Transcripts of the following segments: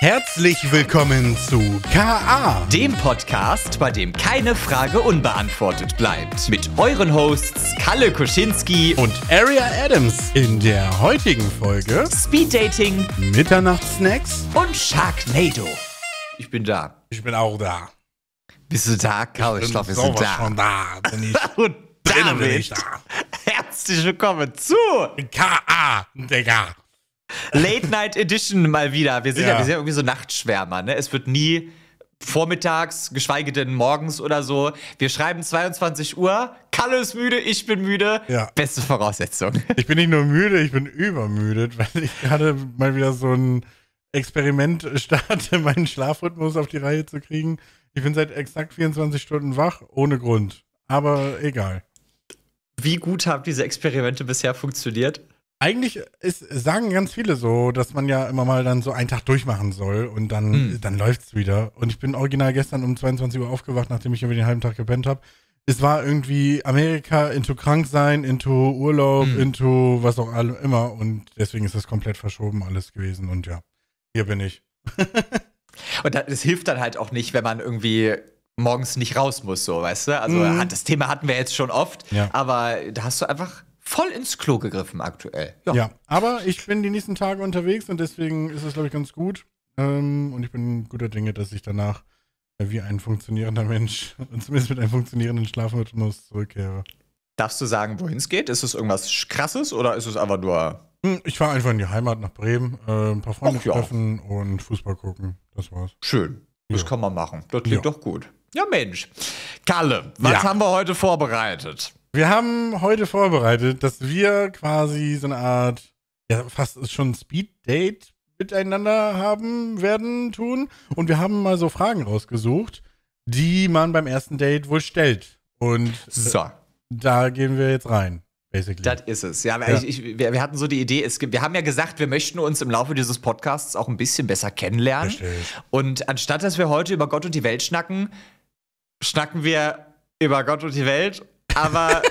Herzlich willkommen zu KA, dem Podcast, bei dem keine Frage unbeantwortet bleibt. Mit euren Hosts Kalle Koschinski und Aria Adams. In der heutigen Folge Speed Dating, Mitternachtssnacks und Sharknado. Ich bin da. Ich bin auch da. Bist du da, Kalle? Ich, ich glaube, wir sind da. Schon da bin ich. und damit bin ich da. herzlich willkommen zu KA, Digga. Late Night Edition mal wieder. Wir sind ja, ja wir sind irgendwie so Nachtschwärmer, ne? Es wird nie vormittags, geschweige denn morgens oder so. Wir schreiben 22 Uhr. Kalle ist müde, ich bin müde. Ja. Beste Voraussetzung. Ich bin nicht nur müde, ich bin übermüdet, weil ich gerade mal wieder so ein Experiment starte, meinen Schlafrhythmus auf die Reihe zu kriegen. Ich bin seit exakt 24 Stunden wach, ohne Grund. Aber egal. Wie gut haben diese Experimente bisher funktioniert? eigentlich ist, sagen ganz viele so, dass man ja immer mal dann so einen Tag durchmachen soll und dann, mhm. dann läuft's wieder. Und ich bin original gestern um 22 Uhr aufgewacht, nachdem ich über den halben Tag gepennt habe. Es war irgendwie Amerika into krank sein, into Urlaub, mhm. into was auch immer. Und deswegen ist das komplett verschoben alles gewesen. Und ja, hier bin ich. und das hilft dann halt auch nicht, wenn man irgendwie morgens nicht raus muss, so, weißt du? Also mhm. das Thema hatten wir jetzt schon oft, ja. aber da hast du einfach voll ins Klo gegriffen aktuell. Jo. Ja, aber ich bin die nächsten Tage unterwegs und deswegen ist es, glaube ich, ganz gut. Ähm, und ich bin guter Dinge, dass ich danach äh, wie ein funktionierender Mensch und zumindest mit einem funktionierenden Schlafrhythmus zurückkehre. Darfst du sagen, wohin es geht? Ist es irgendwas Krasses oder ist es einfach nur. Hm, ich fahre einfach in die Heimat nach Bremen, äh, ein paar Freunde Och, ja. treffen und Fußball gucken. Das war's. Schön. Ja. Das kann man machen. Das klingt ja. doch gut. Ja, Mensch. Kalle, was haben wir heute vorbereitet? Wir haben heute vorbereitet, dass wir quasi so eine Art, ja, fast schon Speed-Date miteinander haben werden, tun. Und wir haben mal so Fragen rausgesucht, die man beim ersten Date wohl stellt. Und so. Äh, da gehen wir jetzt rein. Basically. Das ist es. Ja, ja. Ich, ich, wir, wir, hatten so die Idee, es wir haben ja gesagt, wir möchten uns im Laufe dieses Podcasts auch ein bisschen besser kennenlernen. Richtig. Und anstatt dass wir heute über Gott und die Welt schnacken, schnacken wir über Gott und die Welt aber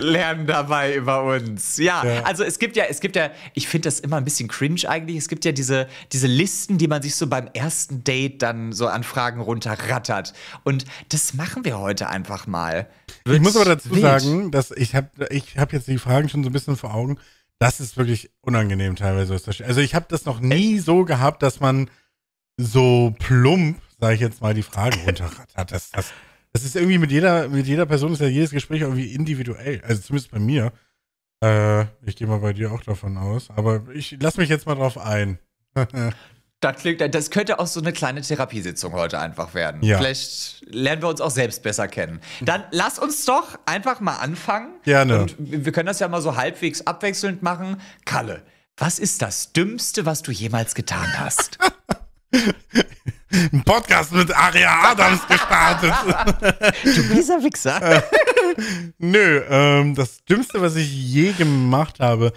lernen dabei über uns. Ja, ja, also es gibt ja, es gibt ja, ich finde das immer ein bisschen cringe eigentlich. Es gibt ja diese, diese Listen, die man sich so beim ersten Date dann so an Fragen runterrattert. Und das machen wir heute einfach mal. Wird ich muss aber dazu wild. sagen, dass ich habe ich hab jetzt die Fragen schon so ein bisschen vor Augen. Das ist wirklich unangenehm teilweise. Also ich habe das noch nie so gehabt, dass man so plump, sage ich jetzt mal, die Fragen runterrattert. Das, das das ist irgendwie mit jeder, mit jeder Person ist ja jedes Gespräch irgendwie individuell. Also zumindest bei mir. Äh, ich gehe mal bei dir auch davon aus. Aber ich lass mich jetzt mal drauf ein. das, klingt, das könnte auch so eine kleine Therapiesitzung heute einfach werden. Ja. Vielleicht lernen wir uns auch selbst besser kennen. Dann lass uns doch einfach mal anfangen. Gerne. Und wir können das ja mal so halbwegs abwechselnd machen. Kalle, was ist das Dümmste, was du jemals getan hast? einen Podcast mit Aria Adams gestartet. du dieser Wichser. Nö, ähm, das Dümmste, was ich je gemacht habe,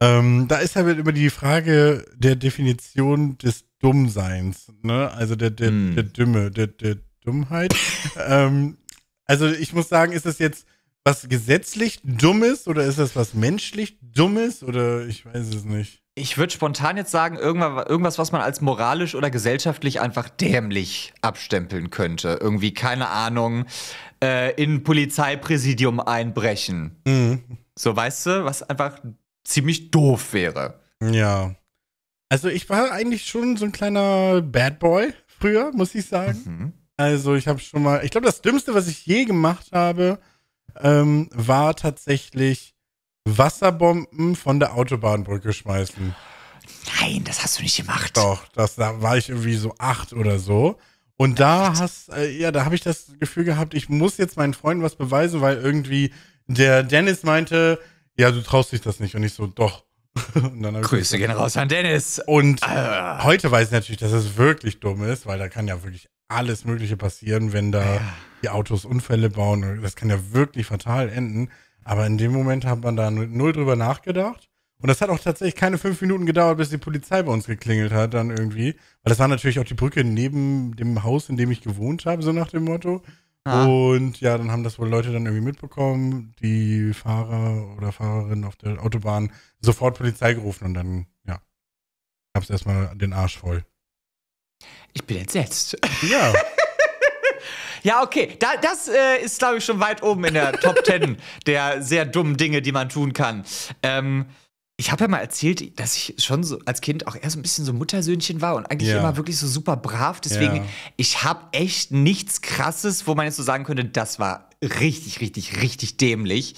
ähm, da ist halt über die Frage der Definition des Dummseins, ne? Also der, der, hm. der Dümme, der, der Dummheit. ähm, also ich muss sagen, ist das jetzt was gesetzlich Dummes oder ist das was menschlich Dummes oder ich weiß es nicht. Ich würde spontan jetzt sagen, irgendwas, was man als moralisch oder gesellschaftlich einfach dämlich abstempeln könnte. Irgendwie, keine Ahnung, äh, in Polizeipräsidium einbrechen. Mhm. So, weißt du, was einfach ziemlich doof wäre. Ja. Also, ich war eigentlich schon so ein kleiner Bad Boy früher, muss ich sagen. Mhm. Also, ich habe schon mal, ich glaube, das Dümmste, was ich je gemacht habe, ähm, war tatsächlich Wasserbomben von der Autobahnbrücke schmeißen. Nein, das hast du nicht gemacht. Doch, das, da war ich irgendwie so acht oder so. Und da hast, äh, ja, da habe ich das Gefühl gehabt, ich muss jetzt meinen Freunden was beweisen, weil irgendwie der Dennis meinte, ja, du traust dich das nicht. Und ich so, doch. Grüße gehen raus an Dennis. Und ah. heute weiß ich natürlich, dass es wirklich dumm ist, weil da kann ja wirklich alles Mögliche passieren, wenn da ja. die Autos Unfälle bauen. Das kann ja wirklich fatal enden. Aber in dem Moment hat man da null drüber nachgedacht. Und das hat auch tatsächlich keine fünf Minuten gedauert, bis die Polizei bei uns geklingelt hat, dann irgendwie. Weil das war natürlich auch die Brücke neben dem Haus, in dem ich gewohnt habe, so nach dem Motto. Ah. Und ja, dann haben das wohl Leute dann irgendwie mitbekommen, die Fahrer oder Fahrerinnen auf der Autobahn sofort Polizei gerufen und dann, ja, gab es erstmal den Arsch voll. Ich bin entsetzt. Ja. Ja, okay. Da, das äh, ist, glaube ich, schon weit oben in der Top 10 der sehr dummen Dinge, die man tun kann. Ähm, ich habe ja mal erzählt, dass ich schon so als Kind auch eher so ein bisschen so Muttersöhnchen war und eigentlich ja. immer wirklich so super brav. Deswegen, ja. ich habe echt nichts Krasses, wo man jetzt so sagen könnte, das war richtig, richtig, richtig dämlich.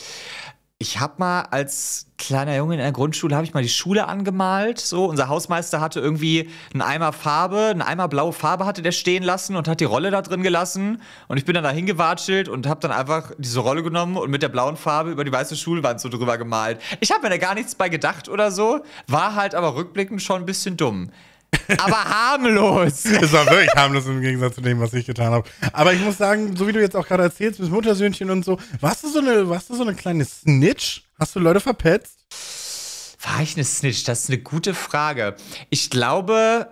Ich habe mal als kleiner Junge in der Grundschule habe ich mal die Schule angemalt. So, unser Hausmeister hatte irgendwie einen Eimer Farbe, einen Eimer blaue Farbe hatte der stehen lassen und hat die Rolle da drin gelassen. Und ich bin dann da hingewatschelt und habe dann einfach diese Rolle genommen und mit der blauen Farbe über die weiße Schulwand so drüber gemalt. Ich habe mir da gar nichts bei gedacht oder so, war halt aber rückblickend schon ein bisschen dumm aber harmlos. Das war wirklich harmlos im Gegensatz zu dem, was ich getan habe. Aber ich muss sagen, so wie du jetzt auch gerade erzählst, mit Muttersöhnchen und so, warst du so eine, warst du so eine kleine Snitch? Hast du Leute verpetzt? War ich eine Snitch? Das ist eine gute Frage. Ich glaube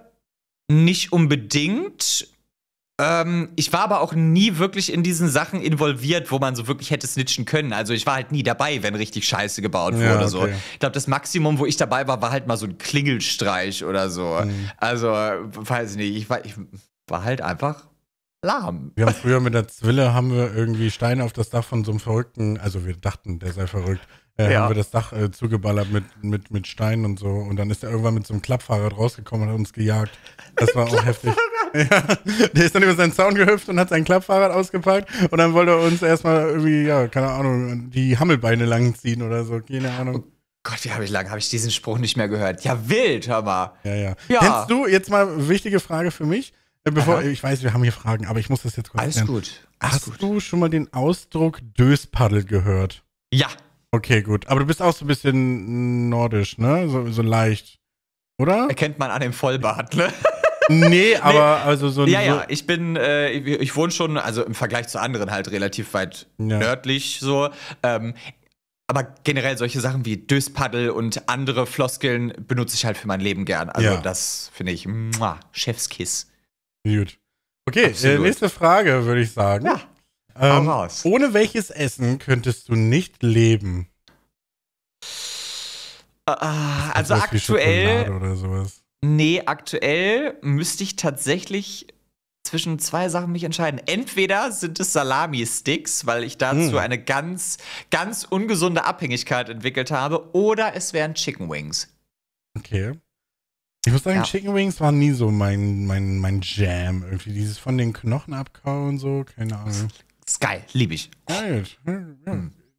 nicht unbedingt. Ähm, ich war aber auch nie wirklich in diesen Sachen involviert, wo man so wirklich hätte snitchen können. Also ich war halt nie dabei, wenn richtig Scheiße gebaut wurde. Ja, okay. so. Ich glaube, das Maximum, wo ich dabei war, war halt mal so ein Klingelstreich oder so. Mhm. Also, weiß ich nicht. Ich war, ich war halt einfach lahm. Wir haben früher mit der Zwille haben wir irgendwie Steine auf das Dach von so einem Verrückten, also wir dachten, der sei verrückt äh, ja. haben wir das Dach äh, zugeballert mit, mit, mit Steinen und so. Und dann ist er irgendwann mit so einem Klappfahrrad rausgekommen und hat uns gejagt. Das war auch heftig. Ja, der ist dann über seinen Zaun gehüpft und hat sein Klappfahrrad ausgepackt und dann wollte er uns erstmal irgendwie, ja, keine Ahnung, die Hammelbeine langziehen oder so, keine Ahnung. Oh Gott, wie habe ich lange habe ich diesen Spruch nicht mehr gehört. Ja, wild, hör mal. Ja, ja. ja. Kennst du jetzt mal wichtige Frage für mich? Äh, bevor, Aha. ich weiß, wir haben hier Fragen, aber ich muss das jetzt kurz Alles lernen. gut. Alles Hast gut. du schon mal den Ausdruck Döspaddel gehört? Ja, Okay, gut. Aber du bist auch so ein bisschen nordisch, ne? So, so leicht. Oder? Erkennt man an dem Vollbart, ne? Nee, aber nee. also so ein. Ja, ja, ich bin, äh, ich, ich wohne schon, also im Vergleich zu anderen halt relativ weit ja. nördlich so. Ähm, aber generell solche Sachen wie Döspaddel und andere Floskeln benutze ich halt für mein Leben gern. Also ja. das finde ich, muah, Chefskiss. Gut. Okay, äh, nächste Frage, würde ich sagen. Ja. Ähm, raus. Ohne welches Essen könntest du nicht leben? Uh, also aktuell. Oder sowas. Nee, aktuell müsste ich tatsächlich zwischen zwei Sachen mich entscheiden. Entweder sind es Salami-Sticks, weil ich dazu mm. eine ganz, ganz ungesunde Abhängigkeit entwickelt habe, oder es wären Chicken Wings. Okay. Ich muss sagen, ja. Chicken Wings waren nie so mein, mein, mein Jam. Irgendwie dieses von den Knochen abkauen und so, keine Ahnung. Ist geil, liebe ich. Geil.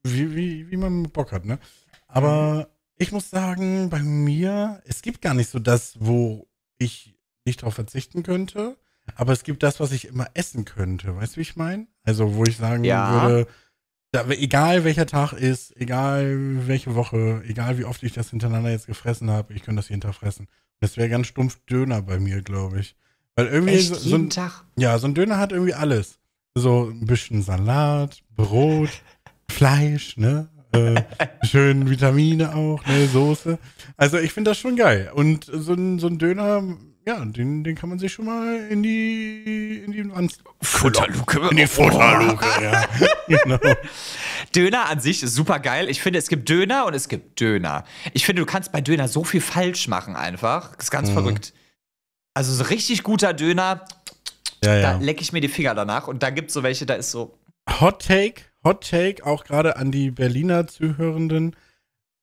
Wie, wie, wie man Bock hat, ne? Aber ich muss sagen, bei mir, es gibt gar nicht so das, wo ich nicht darauf verzichten könnte, aber es gibt das, was ich immer essen könnte. Weißt du, wie ich meine? Also, wo ich sagen ja. würde, da, egal welcher Tag ist, egal welche Woche, egal wie oft ich das hintereinander jetzt gefressen habe, ich könnte das jeden Tag fressen. Das wäre ganz stumpf Döner bei mir, glaube ich. Weil irgendwie Echt, so, so ein, Tag? Ja, so ein Döner hat irgendwie alles so ein bisschen Salat, Brot, Fleisch, ne? Äh, schön Vitamine auch, ne? Soße. Also ich finde das schon geil. Und so ein, so ein Döner, ja, den, den kann man sich schon mal in die in die Futterluke. In die Futterluke, oh. ja. genau. Döner an sich ist super geil. Ich finde, es gibt Döner und es gibt Döner. Ich finde, du kannst bei Döner so viel falsch machen einfach. Das ist ganz mhm. verrückt. Also so richtig guter Döner, ja, ja. Da lecke ich mir die Finger danach und da gibt es so welche, da ist so. Hot Take, Hot Take, auch gerade an die Berliner Zuhörenden.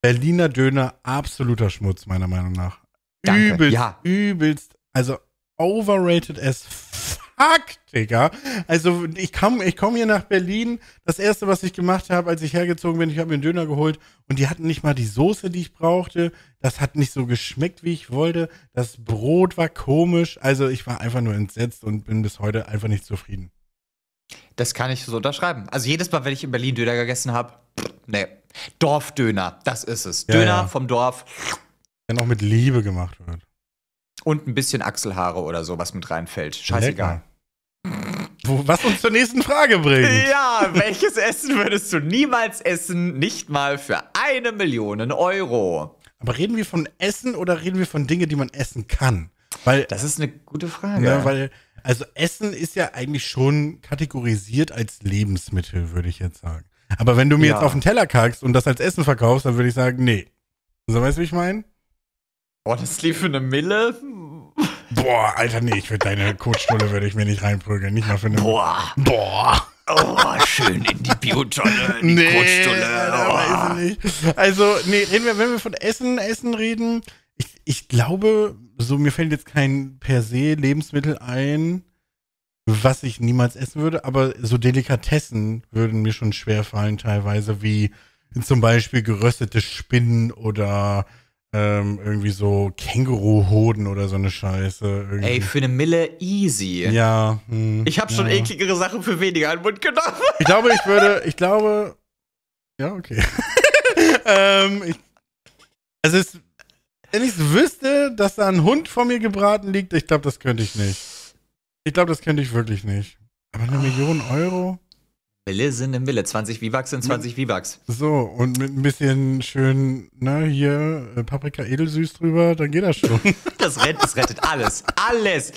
Berliner Döner, absoluter Schmutz, meiner Meinung nach. Danke. Übelst, ja. übelst, also overrated as verkackt, Digga. Also ich kam, ich komme hier nach Berlin. Das erste, was ich gemacht habe, als ich hergezogen bin, ich habe mir einen Döner geholt und die hatten nicht mal die Soße, die ich brauchte. Das hat nicht so geschmeckt, wie ich wollte. Das Brot war komisch. Also ich war einfach nur entsetzt und bin bis heute einfach nicht zufrieden. Das kann ich so unterschreiben. Also jedes Mal, wenn ich in Berlin Döner gegessen habe, ne, Dorfdöner, das ist es. Ja, Döner ja. vom Dorf. Der noch mit Liebe gemacht wird. Und ein bisschen Achselhaare oder so, was mit reinfällt. Scheißegal. Was uns zur nächsten Frage bringt. Ja, welches Essen würdest du niemals essen, nicht mal für eine Million Euro? Aber reden wir von Essen oder reden wir von Dinge, die man essen kann? Weil, das ist eine gute Frage. Ne, weil, also Essen ist ja eigentlich schon kategorisiert als Lebensmittel, würde ich jetzt sagen. Aber wenn du mir ja. jetzt auf den Teller kackst und das als Essen verkaufst, dann würde ich sagen, nee. So, weißt du, wie ich meine? Boah, das lief für eine Mille? Boah, Alter, nee, ich würde deine Kotstulle würde ich mir nicht reinprügeln, nicht mal für eine. Boah. Boah. Oh, schön in die Biotonne, in die nee, Kotstulle. Oh. nicht. Also, nee, reden wir, wenn wir von Essen, Essen reden, ich, ich glaube, so mir fällt jetzt kein per se Lebensmittel ein, was ich niemals essen würde, aber so Delikatessen würden mir schon schwer fallen teilweise, wie zum Beispiel geröstete Spinnen oder ähm, irgendwie so Känguruhoden oder so eine Scheiße. Irgendwie. Ey, für eine Mille easy. Ja. Mh, hm, ich habe ja. schon ekligere Sachen für weniger an Mund genommen. Ich glaube, ich würde, ich glaube, ja, okay. ähm, ich, also es, wenn ich wüsste, dass da ein Hund vor mir gebraten liegt, ich glaube, das könnte ich nicht. Ich glaube, das könnte ich wirklich nicht. Aber eine Million Euro? Wille sind im Wille. 20 V-Bucks sind 20 V-Bucks. So, und mit ein bisschen schön, ne, hier äh, Paprika edelsüß drüber, dann geht das schon. das, rettet, das rettet alles. Alles.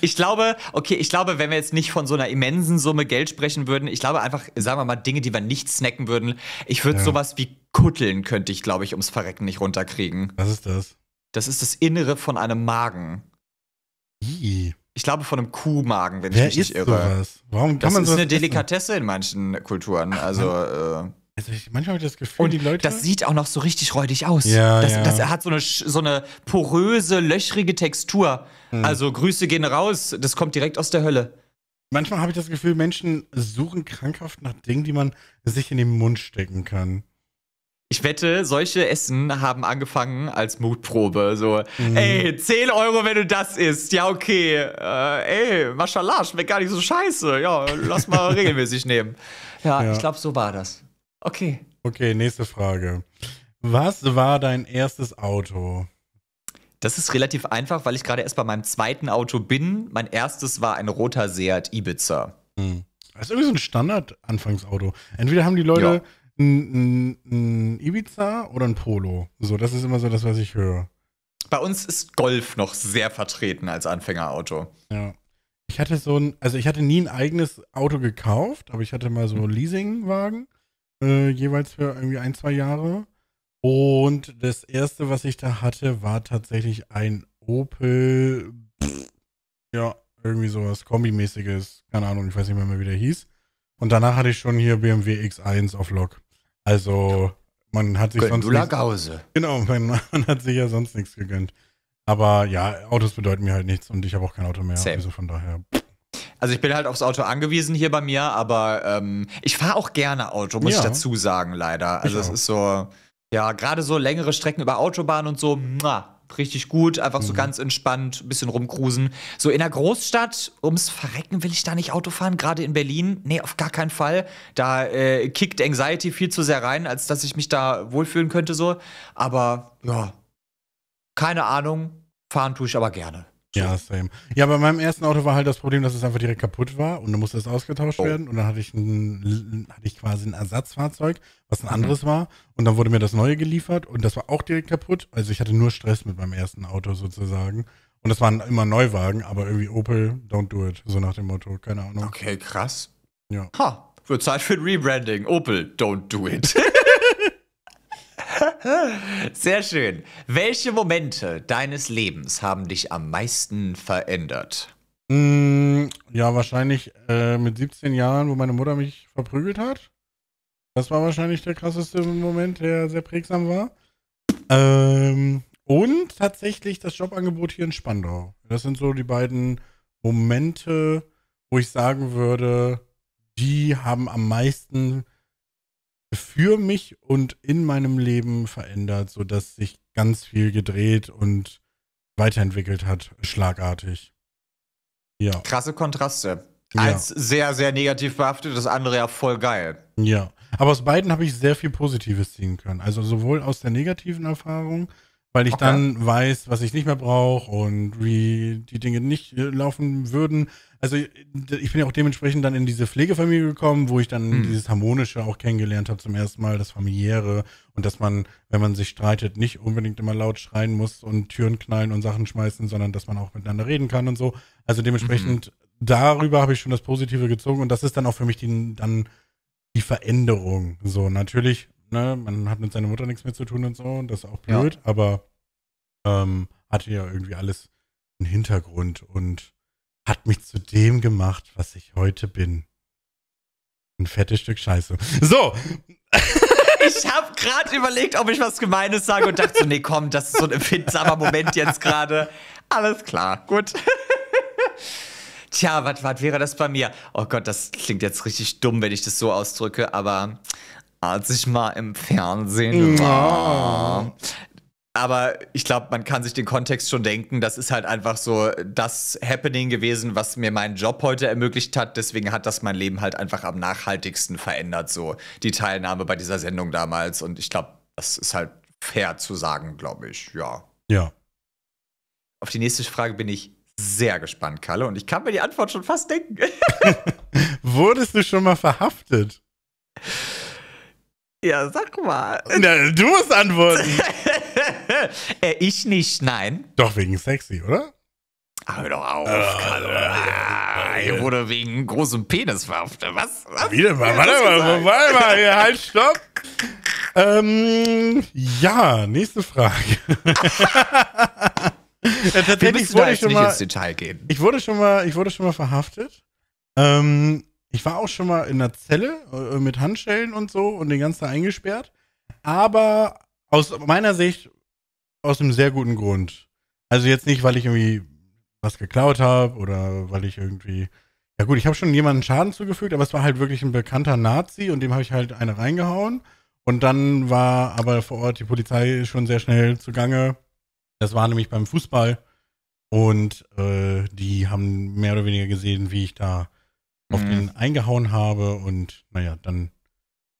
Ich glaube, okay, ich glaube, wenn wir jetzt nicht von so einer immensen Summe Geld sprechen würden, ich glaube einfach, sagen wir mal, Dinge, die wir nicht snacken würden, ich würde ja. sowas wie kutteln, könnte ich, glaube ich, ums Verrecken nicht runterkriegen. Was ist das? Das ist das Innere von einem Magen. Ii. Ich glaube von einem Kuhmagen, wenn Wer ich mich nicht irre. Sowas? Warum kann das man ist eine Delikatesse essen? in manchen Kulturen. also äh, also ich, manchmal habe ich das Gefühl, und die Leute. Das sieht auch noch so richtig räudig aus. Ja, das, ja. das hat so eine, so eine poröse, löchrige Textur. Hm. Also Grüße gehen raus, das kommt direkt aus der Hölle. Manchmal habe ich das Gefühl, Menschen suchen krankhaft nach Dingen, die man sich in den Mund stecken kann. Ich wette, solche Essen haben angefangen als Mutprobe. So, mhm. ey, 10 Euro, wenn du das isst. Ja, okay. Äh, ey, Maschallah, schmeckt gar nicht so scheiße. Ja, lass mal regelmäßig nehmen. Ja, ja. ich glaube, so war das. Okay. Okay, nächste Frage. Was war dein erstes Auto? Das ist relativ einfach, weil ich gerade erst bei meinem zweiten Auto bin. Mein erstes war ein roter Seat Ibiza. Hm. Das ist irgendwie so ein Standard-Anfangsauto. Entweder haben die Leute ja ein, ein, ein Ibiza oder ein Polo. So, das ist immer so das, was ich höre. Bei uns ist Golf noch sehr vertreten als Anfängerauto. Ja. Ich hatte so ein, also ich hatte nie ein eigenes Auto gekauft, aber ich hatte mal so Leasingwagen, äh, jeweils für irgendwie ein, zwei Jahre. Und das erste, was ich da hatte, war tatsächlich ein Opel, pff, ja, irgendwie sowas kombimäßiges, keine Ahnung, ich weiß nicht mehr, wie der hieß. Und danach hatte ich schon hier BMW X1 auf Lok. Also man hat sich Gönn sonst nichts, Genau, man, man, hat sich ja sonst nichts gegönnt. Aber ja, Autos bedeuten mir halt nichts und ich habe auch kein Auto mehr. Same. Also von daher. Also ich bin halt aufs Auto angewiesen hier bei mir, aber ähm, ich fahre auch gerne Auto, muss ja. ich dazu sagen, leider. Also ich es auch. ist so, ja, gerade so längere Strecken über Autobahnen und so, muah, richtig gut, einfach so mhm. ganz entspannt, ein bisschen rumcruisen. So in der Großstadt, ums Verrecken will ich da nicht Auto fahren, gerade in Berlin. Nee, auf gar keinen Fall. Da äh, kickt Anxiety viel zu sehr rein, als dass ich mich da wohlfühlen könnte so. Aber ja, keine Ahnung, fahren tue ich aber gerne. Ja, same. Ja, bei meinem ersten Auto war halt das Problem, dass es einfach direkt kaputt war und dann musste es ausgetauscht oh. werden und dann hatte ich, ein, hatte ich quasi ein Ersatzfahrzeug, was ein mhm. anderes mhm. war und dann wurde mir das neue geliefert und das war auch direkt kaputt. Also ich hatte nur Stress mit meinem ersten Auto sozusagen. Und das waren immer Neuwagen, aber irgendwie Opel, don't do it, so nach dem Motto, keine Ahnung. Okay, krass. Ja. Ha, wird Zeit für ein Rebranding. Opel, don't do it. Sehr schön. Welche Momente deines Lebens haben dich am meisten verändert? Hm, ja, wahrscheinlich äh, mit 17 Jahren, wo meine Mutter mich verprügelt hat. Das war wahrscheinlich der krasseste Moment, der sehr prägsam war. Ähm, und tatsächlich das Jobangebot hier in Spandau. Das sind so die beiden Momente, wo ich sagen würde, die haben am meisten verändert für mich und in meinem Leben verändert, sodass sich ganz viel gedreht und weiterentwickelt hat, schlagartig. Ja. Krasse Kontraste. Ja. Eins sehr, sehr negativ behaftet, das andere ja voll geil. Ja, aber aus beiden habe ich sehr viel Positives ziehen können. Also sowohl aus der negativen Erfahrung weil ich okay. dann weiß, was ich nicht mehr brauche und wie die Dinge nicht äh, laufen würden. Also ich bin ja auch dementsprechend dann in diese Pflegefamilie gekommen, wo ich dann mhm. dieses Harmonische auch kennengelernt habe zum ersten Mal, das Familiäre und dass man, wenn man sich streitet, nicht unbedingt immer laut schreien muss und Türen knallen und Sachen schmeißen, sondern dass man auch miteinander reden kann und so. Also dementsprechend mhm. darüber habe ich schon das Positive gezogen und das ist dann auch für mich die, dann die Veränderung. So natürlich ne, man hat mit seiner Mutter nichts mehr zu tun und so, und das ist auch blöd, ja. aber ähm, hatte ja irgendwie alles einen Hintergrund und hat mich zu dem gemacht, was ich heute bin. Ein fettes Stück Scheiße. So. Ich habe gerade überlegt, ob ich was Gemeines sage und dachte so, nee, komm, das ist so ein empfindsamer Moment jetzt gerade. Alles klar, gut. Tja, was wäre das bei mir? Oh Gott, das klingt jetzt richtig dumm, wenn ich das so ausdrücke, aber als ich mal im Fernsehen war. Oh. Aber ich glaube, man kann sich den Kontext schon denken. Das ist halt einfach so das Happening gewesen, was mir meinen Job heute ermöglicht hat. Deswegen hat das mein Leben halt einfach am nachhaltigsten verändert, so die Teilnahme bei dieser Sendung damals. Und ich glaube, das ist halt fair zu sagen, glaube ich. Ja. Ja. Auf die nächste Frage bin ich sehr gespannt, Kalle. Und ich kann mir die Antwort schon fast denken. Wurdest du schon mal verhaftet? Ja, sag mal. Na, du musst antworten. äh, ich nicht, nein. Doch, wegen sexy, oder? Ach, hör doch auf, ah, Carlo. Ah, hier wurde wegen großem Penis verhaftet. Was? Was? Wieder mal, warte mal, warte mal, mal halt, stopp. Ähm, ja, nächste Frage. Äh, tatsächlich Wir müssen da jetzt nicht mal, ins Detail gehen. Ich wurde schon mal, ich wurde schon mal verhaftet. Ähm, ich war auch schon mal in einer Zelle äh, mit Handschellen und so und den ganzen eingesperrt. Aber aus meiner Sicht aus einem sehr guten Grund. Also jetzt nicht, weil ich irgendwie was geklaut habe oder weil ich irgendwie. Ja gut, ich habe schon jemanden Schaden zugefügt, aber es war halt wirklich ein bekannter Nazi und dem habe ich halt eine reingehauen. Und dann war aber vor Ort die Polizei schon sehr schnell zugange. Das war nämlich beim Fußball. Und äh, die haben mehr oder weniger gesehen, wie ich da auf mhm. den eingehauen habe und naja, dann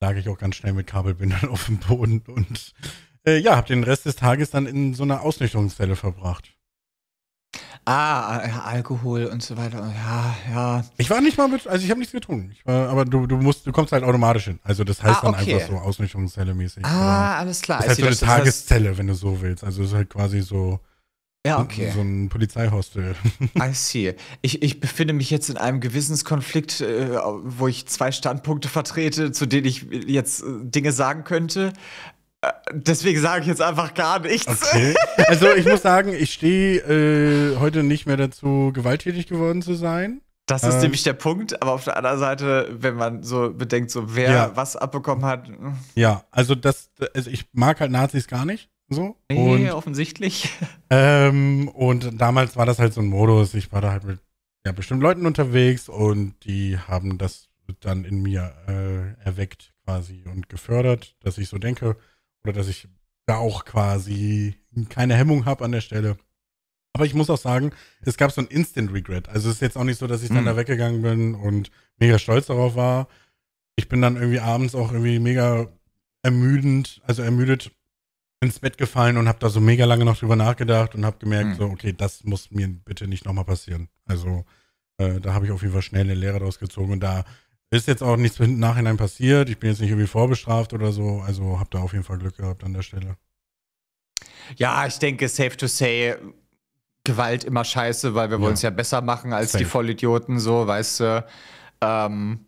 lag ich auch ganz schnell mit Kabelbindern auf dem Boden und äh, ja, habe den Rest des Tages dann in so einer Ausnüchterungszelle verbracht. Ah, Alkohol und so weiter. Ja, ja. Ich war nicht mal mit, also ich habe nichts getrunken. War, aber du, du musst, du kommst halt automatisch hin. Also das heißt ah, okay. dann einfach so Ausnüchterungszelle mäßig. Ah, alles klar. Das ist halt so eine das Tageszelle, wenn du so willst. Also es ist halt quasi so ja, ne? okay. So ein Polizeihostel. I see. Ich, ich befinde mich jetzt in einem Gewissenskonflikt, äh, wo ich zwei Standpunkte vertrete, zu denen ich jetzt äh, Dinge sagen könnte. Äh, deswegen sage ich jetzt einfach gar nichts. Okay. Also ich muss sagen, ich stehe äh, heute nicht mehr dazu, gewalttätig geworden zu sein. Das ist ähm, nämlich der Punkt, aber auf der anderen Seite, wenn man so bedenkt, so wer ja. was abbekommen hat. Hm. Ja, also das, also ich mag halt Nazis gar nicht. So. Nee, und, offensichtlich. Ähm, und damals war das halt so ein Modus. Ich war da halt mit ja, bestimmt Leuten unterwegs und die haben das dann in mir äh, erweckt quasi und gefördert, dass ich so denke oder dass ich da auch quasi keine Hemmung habe an der Stelle. Aber ich muss auch sagen, es gab so ein Instant Regret. Also es ist jetzt auch nicht so, dass ich dann mhm. da weggegangen bin und mega stolz darauf war. Ich bin dann irgendwie abends auch irgendwie mega ermüdend, also ermüdet ins Bett gefallen und habe da so mega lange noch drüber nachgedacht und habe gemerkt, mhm. so, okay, das muss mir bitte nicht nochmal passieren. Also äh, da habe ich auf jeden Fall schnell eine Lehre draus gezogen und da ist jetzt auch nichts im Nachhinein passiert. Ich bin jetzt nicht irgendwie vorbestraft oder so. Also habe da auf jeden Fall Glück gehabt an der Stelle. Ja, ich denke, safe to say, Gewalt immer scheiße, weil wir ja. wollen es ja besser machen als safe. die Vollidioten, so, weißt du. Ähm,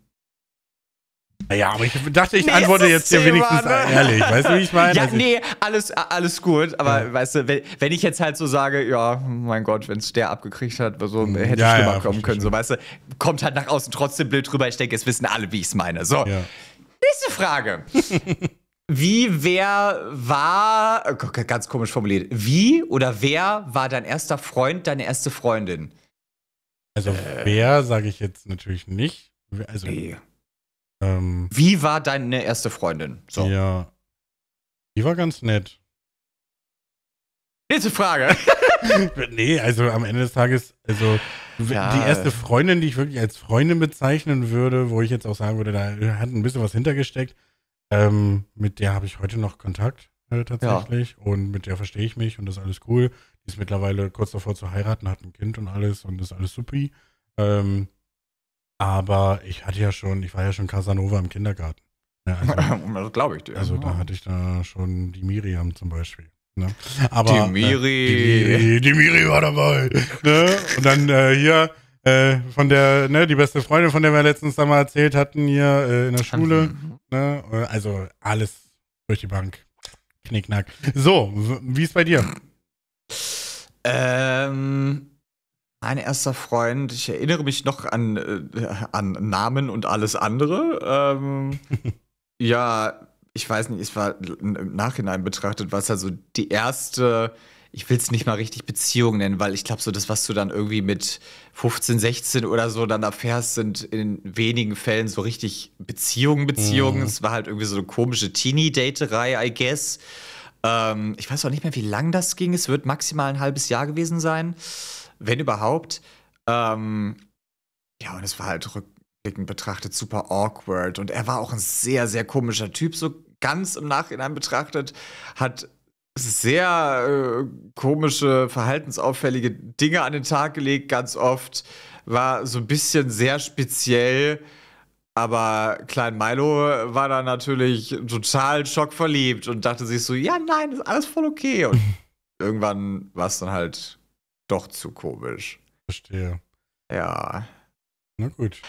naja, aber ich dachte, ich nee, antworte jetzt hier wenigstens ne? ehrlich. Weißt du, wie ich meine? Ja, also nee, alles, alles gut. Aber ja. weißt du, wenn, wenn, ich jetzt halt so sage, ja, mein Gott, wenn es der abgekriegt hat, so, hm, hätte ja, ich schlimmer kommen können. So, weißt du, kommt halt nach außen trotzdem blöd drüber. Ich denke, es wissen alle, wie ich es meine. So, nächste Frage. wie, wer war, oh ganz komisch formuliert, wie oder wer war dein erster Freund, deine erste Freundin? Also, äh, wer sage ich jetzt natürlich nicht. Also, nee. Ähm, Wie war deine erste Freundin? So. Ja. Die war ganz nett. Nächste Frage. nee, also am Ende des Tages, also ja. die erste Freundin, die ich wirklich als Freundin bezeichnen würde, wo ich jetzt auch sagen würde, da hat ein bisschen was hintergesteckt, ähm, mit der habe ich heute noch Kontakt äh, tatsächlich ja. und mit der verstehe ich mich und das ist alles cool. Die ist mittlerweile kurz davor zu heiraten, hat ein Kind und alles und das ist alles supi. Ähm, aber ich hatte ja schon, ich war ja schon Casanova im Kindergarten. Ne, also ja, also, das glaube ich dir. Also da hatte ich da schon die Miriam zum Beispiel. Ne? Aber, die äh, Miri. Äh, die, die, Miri war dabei. Ne? Und dann äh, hier äh, von der, ne, die beste Freundin, von der wir letztens da mal erzählt hatten, hier äh, in der Schule. Ne? Also alles durch die Bank. Knickknack. So, wie ist bei dir? Ähm, mein erster Freund, ich erinnere mich noch an, äh, an Namen und alles andere. Ähm, ja, ich weiß nicht, es war im Nachhinein betrachtet, war es also halt die erste, ich will es nicht mal richtig Beziehung nennen, weil ich glaube, so das, was du dann irgendwie mit 15, 16 oder so dann erfährst, sind in wenigen Fällen so richtig Beziehungen, Beziehungen. Mhm. Es war halt irgendwie so eine komische Teenie-Daterei, I guess. Ähm, ich weiß auch nicht mehr, wie lang das ging. Es wird maximal ein halbes Jahr gewesen sein wenn überhaupt. Ähm, ja, und es war halt rückblickend betrachtet super awkward. Und er war auch ein sehr, sehr komischer Typ, so ganz im Nachhinein betrachtet. Hat sehr äh, komische, verhaltensauffällige Dinge an den Tag gelegt, ganz oft. War so ein bisschen sehr speziell. Aber Klein Milo war da natürlich total schockverliebt und dachte sich so, ja, nein, ist alles voll okay. Und irgendwann war es dann halt doch zu komisch. Verstehe. Ja. Na gut.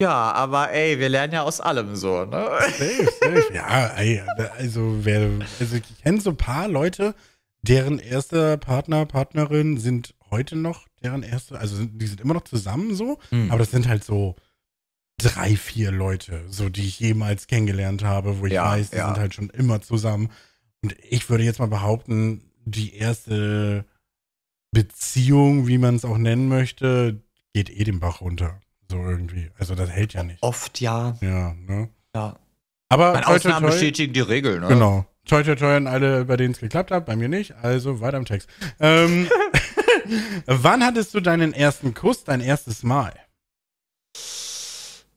Ja, aber ey, wir lernen ja aus allem so, ne? Safe, safe. ja, ey, also, wer, also ich kenne so ein paar Leute, deren erste Partner, Partnerin sind heute noch deren erste, also die sind immer noch zusammen so, mhm. aber das sind halt so drei, vier Leute, so die ich jemals kennengelernt habe, wo ich ja, weiß, die ja. sind halt schon immer zusammen. Und ich würde jetzt mal behaupten, die erste Beziehung, wie man es auch nennen möchte, geht eh den Bach runter. So irgendwie. Also das hält ja nicht. Oft ja. Ja, ne? Ja. Aber Meine toi, Ausnahmen toi, bestätigen die Regeln, ne? Genau. Toi, toi, toi an alle, bei denen es geklappt hat, bei mir nicht. Also weiter im Text. Ähm, wann hattest du deinen ersten Kuss, dein erstes Mal?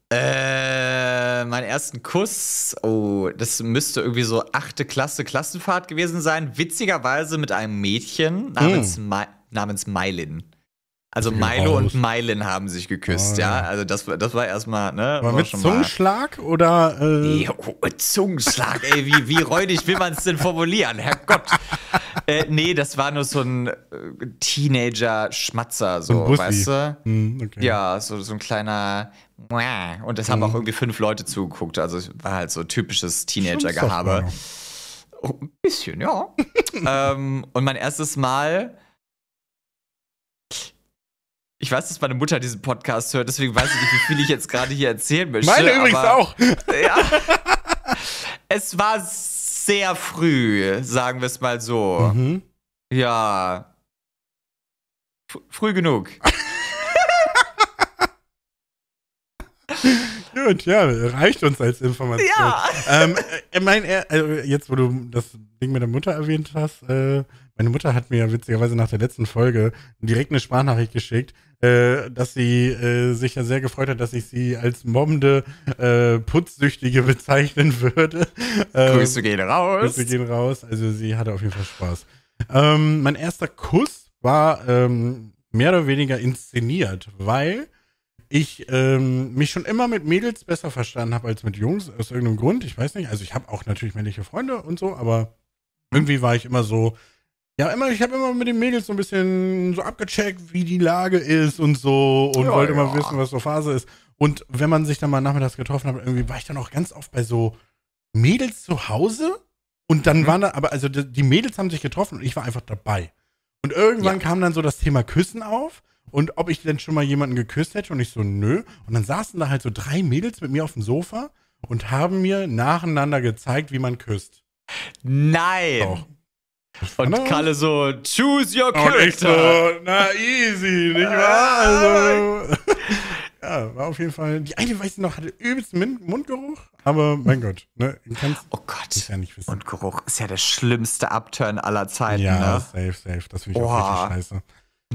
Äh, meinen ersten Kuss, oh, das müsste irgendwie so achte Klasse Klassenfahrt gewesen sein. Witzigerweise mit einem Mädchen namens hm. Ma namens Mylin. Also Milo und Mylin haben sich geküsst, oh, ja. ja. Also das, das war erstmal, ne? War, war mit Zungenschlag mal. oder? Äh nee, oh, oh, Zungenschlag, ey, wie, wie räudig will man es denn formulieren? Herrgott. äh, nee, das war nur so ein äh, Teenager-Schmatzer, so, so weißt du? Hm, okay. Ja, so, so ein kleiner und das haben hm. auch irgendwie fünf Leute zugeguckt. Also es war halt so typisches Teenager-Gehabe. Oh, ein bisschen, ja. ähm, und mein erstes Mal ich weiß, dass meine Mutter diesen Podcast hört, deswegen weiß ich nicht, wie viel ich jetzt gerade hier erzählen möchte. Meine übrigens auch. Ja. es war sehr früh, sagen wir es mal so. Mhm. Ja. früh genug. Gut, ja, reicht uns als Information. Ja. Ähm, ich äh, meine, äh, also jetzt, wo du das Ding mit der Mutter erwähnt hast, äh, meine Mutter hat mir witzigerweise nach der letzten Folge direkt eine Sprachnachricht geschickt, äh, dass sie äh, sich ja sehr gefreut hat, dass ich sie als mobbende äh, Putzsüchtige bezeichnen würde. Ähm, Grüße gehen raus. Grüße gehen raus. Also sie hatte auf jeden Fall Spaß. Ähm, mein erster Kuss war ähm, mehr oder weniger inszeniert, weil ich ähm, mich schon immer mit Mädels besser verstanden habe als mit Jungs aus irgendeinem Grund. Ich weiß nicht. Also ich habe auch natürlich männliche Freunde und so, aber irgendwie war ich immer so, ja, immer, ich habe immer mit den Mädels so ein bisschen so abgecheckt, wie die Lage ist und so und ja, wollte ja. immer wissen, was so Phase ist. Und wenn man sich dann mal nachmittags getroffen hat, irgendwie war ich dann auch ganz oft bei so Mädels zu Hause und dann mhm. waren da, aber also die Mädels haben sich getroffen und ich war einfach dabei. Und irgendwann ja. kam dann so das Thema Küssen auf und ob ich denn schon mal jemanden geküsst hätte und ich so, nö. Und dann saßen da halt so drei Mädels mit mir auf dem Sofa und haben mir nacheinander gezeigt, wie man küsst. Nein! Doch. Und Hallo? Kalle so, choose your character. So, na easy, nicht wahr? Also, ja, war auf jeden Fall. Die eine, weiß ich noch, hatte übelst Mundgeruch, aber mein Gott, ne? oh Gott. Ja Mundgeruch ist ja der schlimmste Upturn aller Zeiten, ja, ne? safe, safe. Das finde ich Oha. auch richtig scheiße.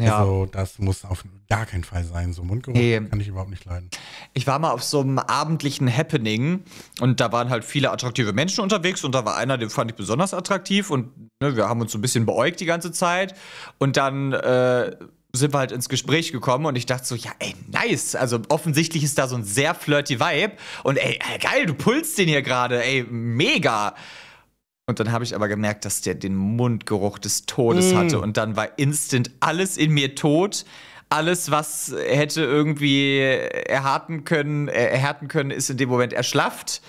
Ja. Also das muss auf gar keinen Fall sein. So Mundgeruch nee. kann ich überhaupt nicht leiden. Ich war mal auf so einem abendlichen Happening und da waren halt viele attraktive Menschen unterwegs und da war einer, den fand ich besonders attraktiv und ne, wir haben uns so ein bisschen beäugt die ganze Zeit und dann äh, sind wir halt ins Gespräch gekommen und ich dachte so, ja, ey, nice. Also offensichtlich ist da so ein sehr flirty Vibe und ey, äh, geil, du pulst den hier gerade, ey, mega. Und dann habe ich aber gemerkt, dass der den Mundgeruch des Todes mm. hatte. Und dann war instant alles in mir tot. Alles, was hätte irgendwie erharten können, äh, erhärten können, ist in dem Moment erschlafft.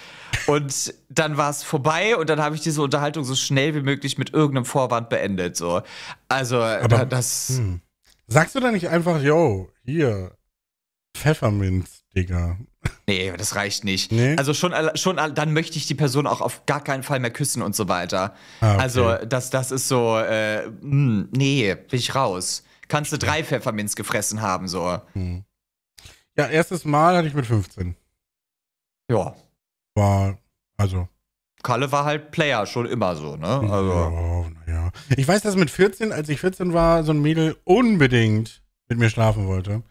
Und dann war es vorbei und dann habe ich diese Unterhaltung so schnell wie möglich mit irgendeinem Vorwand beendet. So. Also, aber, äh, das. Hm. Sagst du da nicht einfach, yo, hier, Pfefferminz, Digga nee, das reicht nicht. Nee? Also schon, schon, dann möchte ich die Person auch auf gar keinen Fall mehr küssen und so weiter. Ah, okay. Also das, das ist so, äh, mh, hm, nee, bin ich raus. Kannst du drei Pfefferminz gefressen haben, so. Hm. Ja, erstes Mal hatte ich mit 15. Ja. War, also. Kalle war halt Player, schon immer so, ne? Also. Oh, naja. Ich weiß, dass mit 14, als ich 14 war, so ein Mädel unbedingt mit mir schlafen wollte.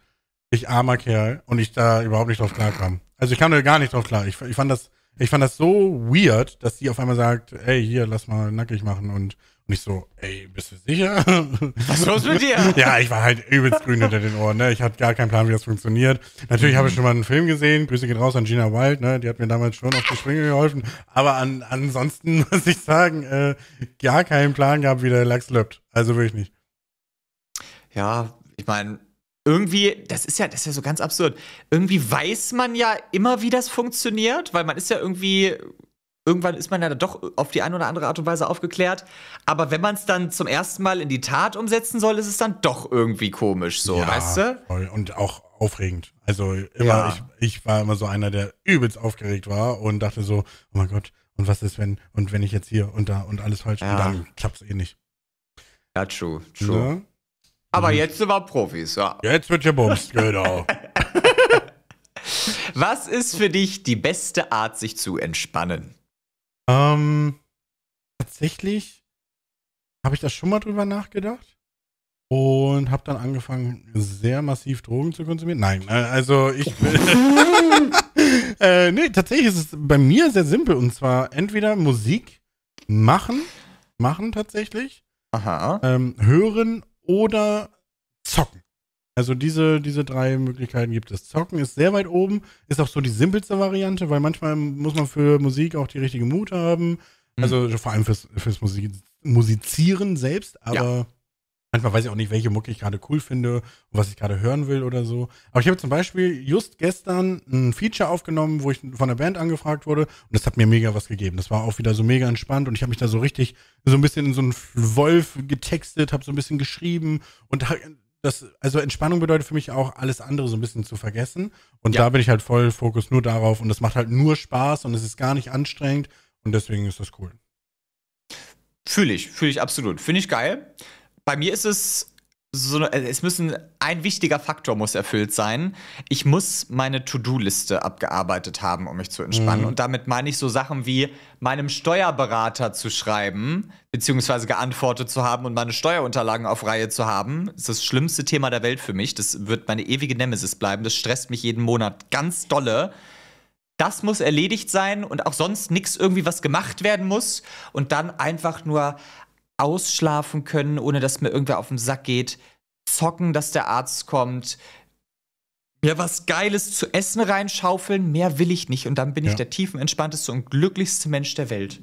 Ich armer Kerl und ich da überhaupt nicht drauf klarkam. Also ich kam da gar nicht drauf klar. Ich, ich, fand das, ich fand das so weird, dass sie auf einmal sagt, ey, hier, lass mal nackig machen und nicht so, ey, bist du sicher? Was ist los mit dir? ja, ich war halt übelst grün hinter den Ohren, ne? Ich hatte gar keinen Plan, wie das funktioniert. Natürlich habe ich mhm. schon mal einen Film gesehen. Grüße geht raus an Gina Wild, ne? Die hat mir damals schon auf die Sprünge geholfen. Aber an, ansonsten muss ich sagen, äh, gar keinen Plan gehabt, wie der Lachs löppt. Also wirklich nicht. Ja, ich meine, irgendwie, das ist ja, das ist ja so ganz absurd. Irgendwie weiß man ja immer, wie das funktioniert, weil man ist ja irgendwie, irgendwann ist man ja doch auf die eine oder andere Art und Weise aufgeklärt. Aber wenn man es dann zum ersten Mal in die Tat umsetzen soll, ist es dann doch irgendwie komisch, so, ja, weißt du? Voll. Und auch aufregend. Also immer, ja. ich, ich war immer so einer, der übelst aufgeregt war und dachte so, oh mein Gott, und was ist, wenn, und wenn ich jetzt hier und da und alles falsch ja. und dann klappt es eh nicht. Ja, true, true. Ne? Aber mhm. jetzt sind wir Profis, ja. Jetzt wird gebumst, genau. Was ist für dich die beste Art, sich zu entspannen? Ähm, tatsächlich habe ich da schon mal drüber nachgedacht und habe dann angefangen, sehr massiv Drogen zu konsumieren. Nein, äh, also ich bin. äh, nee, tatsächlich ist es bei mir sehr simpel und zwar entweder Musik machen, machen tatsächlich, Aha. Ähm, hören oder zocken. Also diese, diese drei Möglichkeiten gibt es. Zocken ist sehr weit oben, ist auch so die simpelste Variante, weil manchmal muss man für Musik auch die richtige Mut haben. Mhm. Also mhm. vor allem fürs, fürs Musik, Musizieren selbst, aber ja. Manchmal weiß ich auch nicht, welche Mucke ich gerade cool finde und was ich gerade hören will oder so. Aber ich habe zum Beispiel just gestern ein Feature aufgenommen, wo ich von der Band angefragt wurde und das hat mir mega was gegeben. Das war auch wieder so mega entspannt und ich habe mich da so richtig so ein bisschen in so einen Wolf getextet, habe so ein bisschen geschrieben und das, also Entspannung bedeutet für mich auch, alles andere so ein bisschen zu vergessen. Und ja. da bin ich halt voll Fokus nur darauf und das macht halt nur Spaß und es ist gar nicht anstrengend und deswegen ist das cool. Fühle ich, fühle ich absolut. Finde ich geil. Bei mir ist es so, es müssen ein wichtiger Faktor muss erfüllt sein. Ich muss meine To-Do-Liste abgearbeitet haben, um mich zu entspannen. Mhm. Und damit meine ich so Sachen wie meinem Steuerberater zu schreiben, beziehungsweise geantwortet zu haben und meine Steuerunterlagen auf Reihe zu haben. Das ist das schlimmste Thema der Welt für mich. Das wird meine ewige Nemesis bleiben. Das stresst mich jeden Monat ganz dolle. Das muss erledigt sein und auch sonst nichts irgendwie was gemacht werden muss. Und dann einfach nur ausschlafen können, ohne dass mir irgendwer auf den Sack geht, zocken, dass der Arzt kommt, mir was Geiles zu essen reinschaufeln, mehr will ich nicht. Und dann bin ja. ich der tiefenentspannteste und glücklichste Mensch der Welt.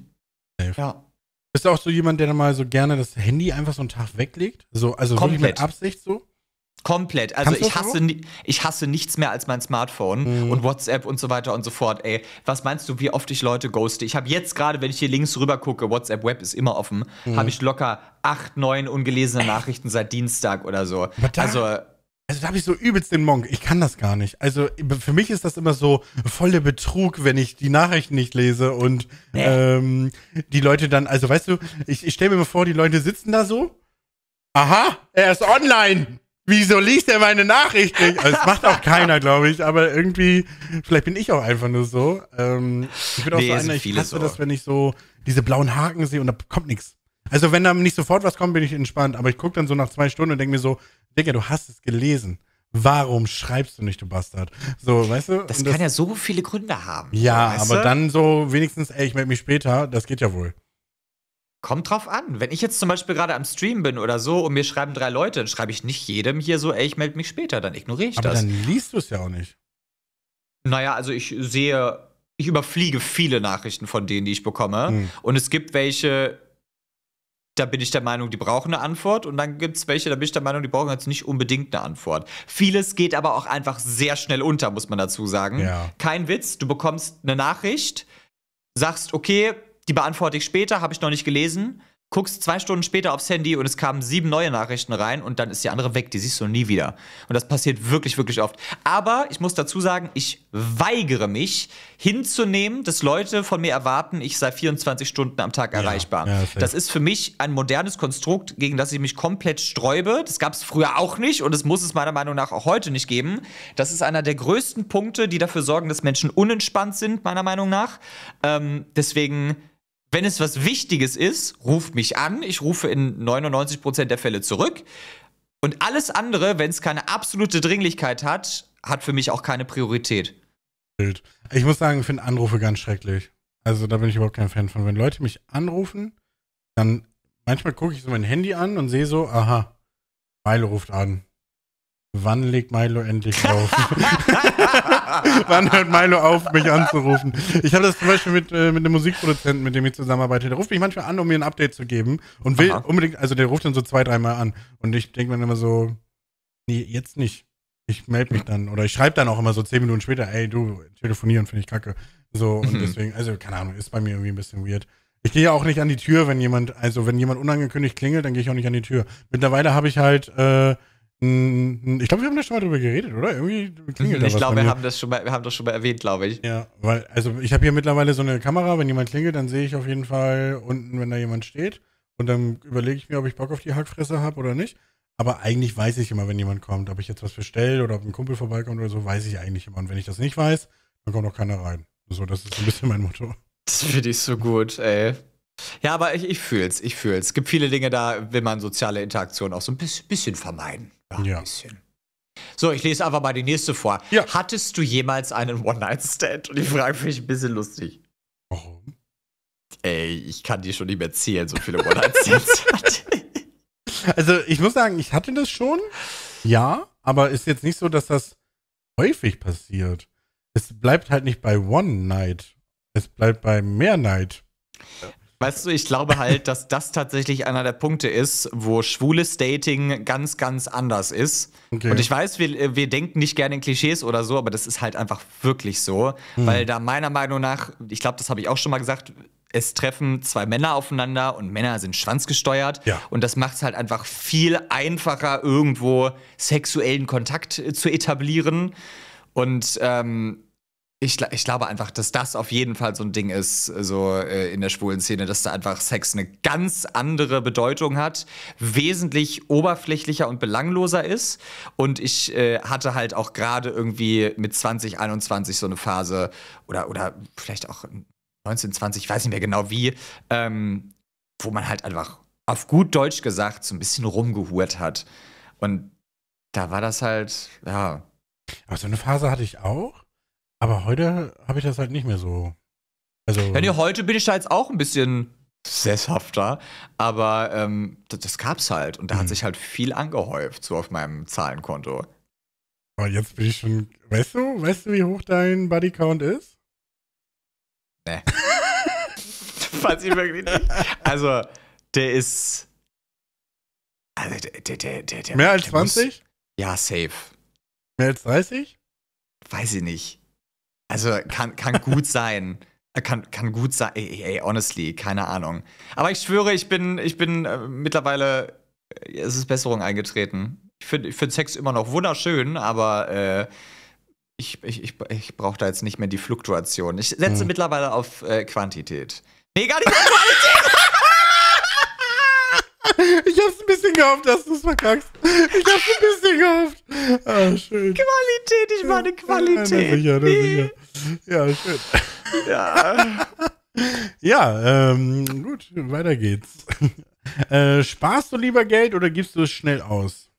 Safe. Ja. Bist du auch so jemand, der dann mal so gerne das Handy einfach so einen Tag weglegt? So, also Komplett. wirklich mit Absicht so? Komplett. Also ich hasse, ich hasse nichts mehr als mein Smartphone mhm. und WhatsApp und so weiter und so fort. Ey, was meinst du, wie oft ich Leute ghoste? Ich habe jetzt gerade, wenn ich hier links rüber gucke, WhatsApp Web ist immer offen, mhm. habe ich locker acht, neun ungelesene Nachrichten seit Dienstag oder so. Da, also, also da habe ich so übelst den Monk. Ich kann das gar nicht. Also für mich ist das immer so voll der Betrug, wenn ich die Nachrichten nicht lese und nee. ähm, die Leute dann, also weißt du, ich, ich stelle mir vor, die Leute sitzen da so. Aha, er ist online wieso liest er meine Nachricht nicht? Also, das macht auch keiner, glaube ich, aber irgendwie, vielleicht bin ich auch einfach nur so. Ähm, ich bin auch nee, so einer, ich hasse so. das, wenn ich so diese blauen Haken sehe und da kommt nichts. Also wenn da nicht sofort was kommt, bin ich entspannt, aber ich gucke dann so nach zwei Stunden und denke mir so, Digga, du hast es gelesen. Warum schreibst du nicht, du Bastard? So, weißt du? Das, das kann ja so viele Gründe haben. Ja, aber du? dann so wenigstens, ey, ich melde mich später, das geht ja wohl. Kommt drauf an. Wenn ich jetzt zum Beispiel gerade am Stream bin oder so und mir schreiben drei Leute, dann schreibe ich nicht jedem hier so, ey, ich melde mich später, dann ignoriere ich Aber das. Aber dann liest du es ja auch nicht. Naja, also ich sehe, ich überfliege viele Nachrichten von denen, die ich bekomme. Hm. Und es gibt welche, da bin ich der Meinung, die brauchen eine Antwort. Und dann gibt es welche, da bin ich der Meinung, die brauchen jetzt nicht unbedingt eine Antwort. Vieles geht aber auch einfach sehr schnell unter, muss man dazu sagen. Ja. Kein Witz, du bekommst eine Nachricht, sagst, okay, die beantworte ich später, habe ich noch nicht gelesen. Guckst zwei Stunden später aufs Handy und es kamen sieben neue Nachrichten rein und dann ist die andere weg. Die siehst du nie wieder. Und das passiert wirklich, wirklich oft. Aber ich muss dazu sagen, ich weigere mich hinzunehmen, dass Leute von mir erwarten, ich sei 24 Stunden am Tag ja, erreichbar. Ja, das ist für mich ein modernes Konstrukt, gegen das ich mich komplett sträube. Das gab es früher auch nicht und es muss es meiner Meinung nach auch heute nicht geben. Das ist einer der größten Punkte, die dafür sorgen, dass Menschen unentspannt sind, meiner Meinung nach. Ähm, deswegen wenn es was Wichtiges ist, ruft mich an. Ich rufe in 99% der Fälle zurück. Und alles andere, wenn es keine absolute Dringlichkeit hat, hat für mich auch keine Priorität. Ich muss sagen, ich finde Anrufe ganz schrecklich. Also da bin ich überhaupt kein Fan von. Wenn Leute mich anrufen, dann manchmal gucke ich so mein Handy an und sehe so, aha, Meile ruft an. Wann legt Milo endlich auf? Wann hört Milo auf, mich anzurufen? Ich habe das zum Beispiel mit, äh, mit einem Musikproduzenten, mit dem ich zusammenarbeite. Der ruft mich manchmal an, um mir ein Update zu geben. Und will Aha. unbedingt, also der ruft dann so zwei, dreimal an. Und ich denke mir dann immer so, nee, jetzt nicht. Ich melde mich dann. Oder ich schreibe dann auch immer so zehn Minuten später, ey, du, telefonieren finde ich kacke. So, und mhm. deswegen, also keine Ahnung, ist bei mir irgendwie ein bisschen weird. Ich gehe ja auch nicht an die Tür, wenn jemand, also wenn jemand unangekündigt klingelt, dann gehe ich auch nicht an die Tür. Mittlerweile habe ich halt, äh, ich glaube, wir haben da schon mal drüber geredet, oder? Irgendwie klingelt Ich glaube, wir haben das schon mal, wir haben das schon mal erwähnt, glaube ich. Ja, weil, also ich habe hier mittlerweile so eine Kamera, wenn jemand klingelt, dann sehe ich auf jeden Fall unten, wenn da jemand steht. Und dann überlege ich mir, ob ich Bock auf die Hackfresse habe oder nicht. Aber eigentlich weiß ich immer, wenn jemand kommt, ob ich jetzt was bestelle oder ob ein Kumpel vorbeikommt oder so, weiß ich eigentlich immer. Und wenn ich das nicht weiß, dann kommt auch keiner rein. So, das ist ein bisschen mein Motto. Das finde ich so gut, ey. Ja, aber ich, ich fühle es, ich fühle es. Es gibt viele Dinge, da will man soziale Interaktion auch so ein bisschen, bisschen vermeiden ein ja. bisschen. So, ich lese einfach mal die nächste vor. Ja. Hattest du jemals einen One-Night-Stand? Und die Frage finde ich ein bisschen lustig. Warum? Ey, ich kann dir schon nicht mehr zählen, so viele One-Night-Stands hatte Also, ich muss sagen, ich hatte das schon. Ja, aber ist jetzt nicht so, dass das häufig passiert. Es bleibt halt nicht bei One Night. Es bleibt bei mehr Night. Weißt du, ich glaube halt, dass das tatsächlich einer der Punkte ist, wo schwules Dating ganz, ganz anders ist. Okay. Und ich weiß, wir, äh, wir denken nicht gerne in Klischees oder so, aber das ist halt einfach wirklich so. Hm. Weil da meiner Meinung nach, ich glaube, das habe ich auch schon mal gesagt, es treffen zwei Männer aufeinander und Männer sind schwanzgesteuert. Ja. Und das macht es halt einfach viel einfacher, irgendwo sexuellen Kontakt äh, zu etablieren. Und ähm, ich, ich, glaube einfach, dass das auf jeden Fall so ein Ding ist, so äh, in der schwulen Szene, dass da einfach Sex eine ganz andere Bedeutung hat, wesentlich oberflächlicher und belangloser ist. Und ich äh, hatte halt auch gerade irgendwie mit 2021 so eine Phase oder, oder vielleicht auch 19, 20, ich weiß nicht mehr genau wie, ähm, wo man halt einfach auf gut Deutsch gesagt so ein bisschen rumgehurt hat. Und da war das halt, ja. Aber so eine Phase hatte ich auch. Aber heute habe ich das halt nicht mehr so. Also ja, nee, heute bin ich da jetzt auch ein bisschen sesshafter, aber ähm, das, das, gab's halt und da mhm. hat hm. sich halt viel angehäuft, so auf meinem Zahlenkonto. Aber jetzt bin ich schon. Weißt du, weißt du, wie hoch dein Bodycount ist? Nee. Falls ich wirklich nicht. Also, der ist. Also, der, der, der, der Mehr als 20? Muss, ja, safe. Mehr als 30? Weiß ich nicht. Also kann, kann gut sein. Äh, kann, kann gut sein. Ey, ey, honestly, keine Ahnung. Aber ich schwöre, ich bin, ich bin äh, mittlerweile, äh, es ist Besserung eingetreten. Ich finde ich find Sex immer noch wunderschön, aber äh, ich, ich, ich, ich brauche da jetzt nicht mehr die Fluktuation. Ich setze hm. mittlerweile auf äh, Quantität. Nee, gar nicht auf Qualität! ich hab's ein bisschen gehofft, dass du's verkackst. Ich hab's ein bisschen gehofft. Ah, schön. Qualität, ich meine Qualität. Ja, das ist ja, das ist ja. Ja, schön. Ja. ja, ähm, gut, weiter geht's. Äh, sparst du lieber Geld oder gibst du es schnell aus?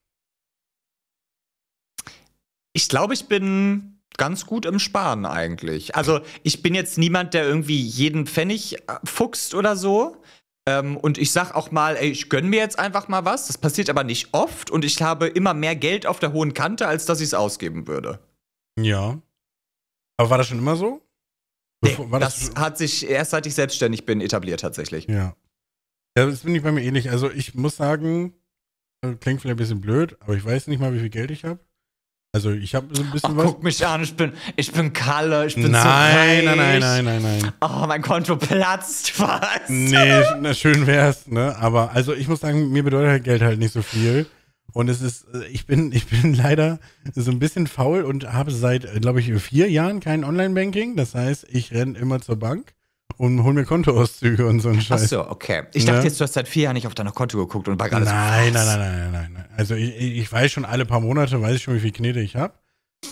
Ich glaube, ich bin ganz gut im Sparen eigentlich. Also ich bin jetzt niemand, der irgendwie jeden Pfennig äh, fuchst oder so. Ähm, und ich sag auch mal, ey, ich gönne mir jetzt einfach mal was. Das passiert aber nicht oft und ich habe immer mehr Geld auf der hohen Kante, als dass ich es ausgeben würde. Ja, aber war das schon immer so? Bevor, nee, das, das hat sich erst seit ich selbstständig bin etabliert tatsächlich. Ja. Ja, das bin ich bei mir ähnlich. Also ich muss sagen, äh, klingt vielleicht ein bisschen blöd, aber ich weiß nicht mal, wie viel Geld ich habe. Also ich habe so ein bisschen Ach, was. Guck mich an, ich bin, ich bin Kalle, ich bin nein, so reich. Nein, nein, nein, nein, nein. Oh, mein Konto platzt fast. Nee, na, schön wär's, ne? Aber also ich muss sagen, mir bedeutet halt Geld halt nicht so viel. Und es ist, äh, ich bin, ich bin leider so ein bisschen faul und habe seit, äh, glaube ich, vier Jahren kein Online-Banking. Das heißt, ich renne immer zur Bank und hole mir Kontoauszüge und so ein Scheiß. Ach so, okay. Ich dachte ne? jetzt, du hast seit vier Jahren nicht auf dein Konto geguckt und war gerade nein, so. Nein, nein, nein, nein, nein. nein. Also ich, ich weiß schon alle paar Monate, weiß ich schon, wie viel Knete ich habe.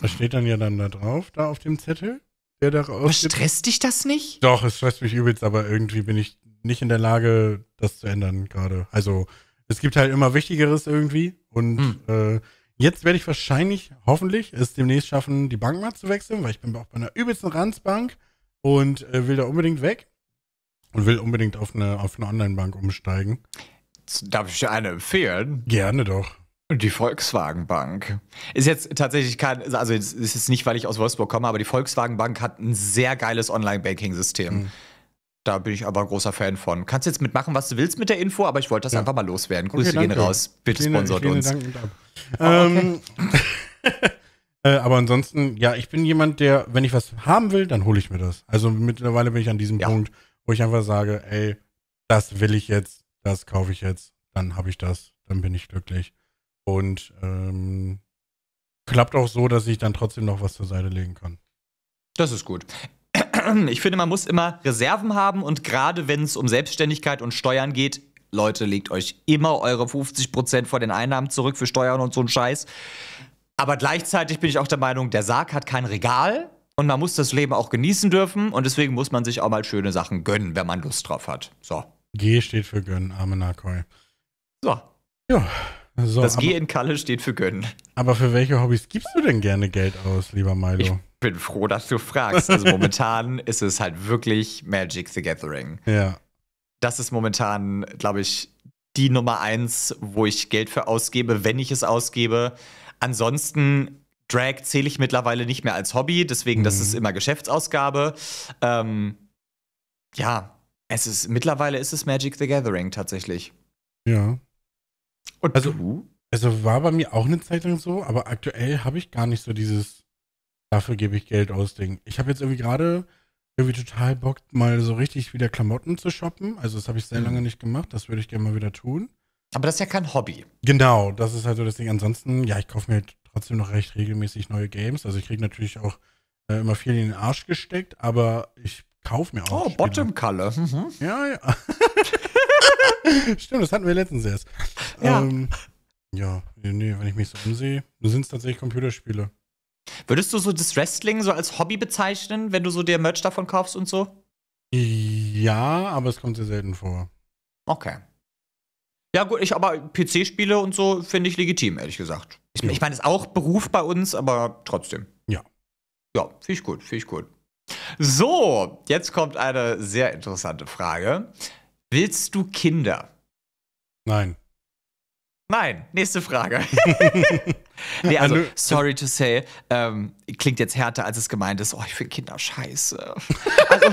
Das steht dann ja dann da drauf, da auf dem Zettel, der da raus. Stresst dich das nicht? Doch, es stresst mich übelst, aber irgendwie bin ich nicht in der Lage, das zu ändern gerade. Also es gibt halt immer Wichtigeres irgendwie. Und hm. äh, jetzt werde ich wahrscheinlich, hoffentlich, es demnächst schaffen, die Bank mal zu wechseln, weil ich bin auch bei einer übelsten Ranzbank und äh, will da unbedingt weg und will unbedingt auf eine, auf eine Online-Bank umsteigen. Darf ich dir eine empfehlen? Gerne doch. Die Volkswagen Bank. Ist jetzt tatsächlich kein, also es ist nicht, weil ich aus Wolfsburg komme, aber die Volkswagen Bank hat ein sehr geiles Online-Banking-System. Mhm. Da bin ich aber großer Fan von. Kannst jetzt mitmachen, was du willst mit der Info, aber ich wollte das ja. einfach mal loswerden. Grüße okay, gehen raus. Bitte lehne, sponsort lehne uns. Oh, ähm, okay. äh, aber ansonsten, ja, ich bin jemand, der, wenn ich was haben will, dann hole ich mir das. Also mittlerweile bin ich an diesem ja. Punkt, wo ich einfach sage, ey, das will ich jetzt, das kaufe ich jetzt, dann habe ich das, dann bin ich glücklich. Und ähm, klappt auch so, dass ich dann trotzdem noch was zur Seite legen kann. Das ist gut. ich finde, man muss immer Reserven haben und gerade wenn es um Selbstständigkeit und Steuern geht, Leute, legt euch immer eure 50% vor den Einnahmen zurück für Steuern und so einen Scheiß. Aber gleichzeitig bin ich auch der Meinung, der Sarg hat kein Regal und man muss das Leben auch genießen dürfen und deswegen muss man sich auch mal schöne Sachen gönnen, wenn man Lust drauf hat. So. G steht für gönnen, arme Narkoi. So. Ja. So, das G in Kalle steht für gönnen. Aber für welche Hobbys gibst du denn gerne Geld aus, lieber Milo? Ich bin froh, dass du fragst. Also momentan ist es halt wirklich Magic the Gathering. Ja. Das ist momentan, glaube ich, die Nummer eins, wo ich Geld für ausgebe, wenn ich es ausgebe. Ansonsten Drag zähle ich mittlerweile nicht mehr als Hobby, deswegen, mhm. das ist mhm. immer Geschäftsausgabe. Ähm, ja, es ist mittlerweile ist es Magic the Gathering tatsächlich. Ja. Und also, du? Also war bei mir auch eine Zeit lang so, aber aktuell habe ich gar nicht so dieses dafür gebe ich Geld aus Ding. Ich habe jetzt irgendwie gerade irgendwie total Bock, mal so richtig wieder Klamotten zu shoppen. Also das habe ich sehr mhm. lange nicht gemacht. Das würde ich gerne mal wieder tun. Aber das ist ja kein Hobby. Genau, das ist halt so das Ding. Ansonsten, ja, ich kaufe mir halt trotzdem noch recht regelmäßig neue Games. Also ich kriege natürlich auch äh, immer viel in den Arsch gesteckt, aber ich kaufe mir auch. Oh, Bottom kalle Mhm. Ja, ja. Stimmt, das hatten wir letztens erst. Ja. Ähm, ja, nee, wenn ich mich so umsehe, sind es tatsächlich Computerspiele. Würdest du so das Wrestling so als Hobby bezeichnen, wenn du so dir Merch davon kaufst und so? Ja, aber es kommt sehr selten vor. Okay. Ja, gut, ich aber PC-Spiele und so finde ich legitim, ehrlich gesagt. Ich, ja. ich meine, es ist auch Beruf bei uns, aber trotzdem. Ja. Ja, finde ich gut, finde ich gut. So, jetzt kommt eine sehr interessante Frage. Willst du Kinder? Nein. Nein, nächste Frage. nee, also, sorry to say, ähm, klingt jetzt härter, als es gemeint ist. Oh, ich finde Kinder scheiße. also,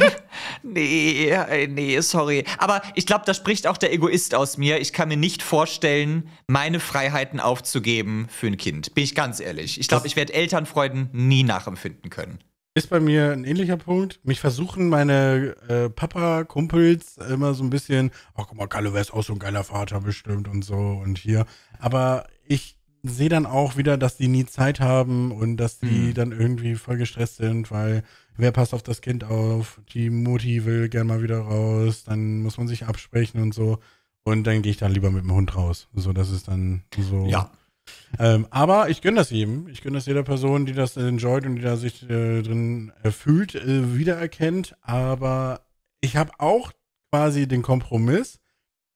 nee, äh, nee, sorry. Aber ich glaube, da spricht auch der Egoist aus mir. Ich kann mir nicht vorstellen, meine Freiheiten aufzugeben für ein Kind. Bin ich ganz ehrlich. Ich glaube, ich werde Elternfreuden nie nachempfinden können ist bei mir ein ähnlicher Punkt. Mich versuchen meine äh, Papa-Kumpels immer so ein bisschen, ach guck mal, Kalle wäre auch so ein geiler Vater bestimmt und so und hier. Aber ich sehe dann auch wieder, dass die nie Zeit haben und dass die mhm. dann irgendwie voll gestresst sind, weil wer passt auf das Kind auf? Die Mutti will gerne mal wieder raus, dann muss man sich absprechen und so. Und dann gehe ich dann lieber mit dem Hund raus. So, das ist dann so. Ja, ähm, aber ich gönne das jedem. Ich gönne das jeder Person, die das enjoyt und die da sich äh, drin äh, fühlt, äh, wiedererkennt. Aber ich habe auch quasi den Kompromiss,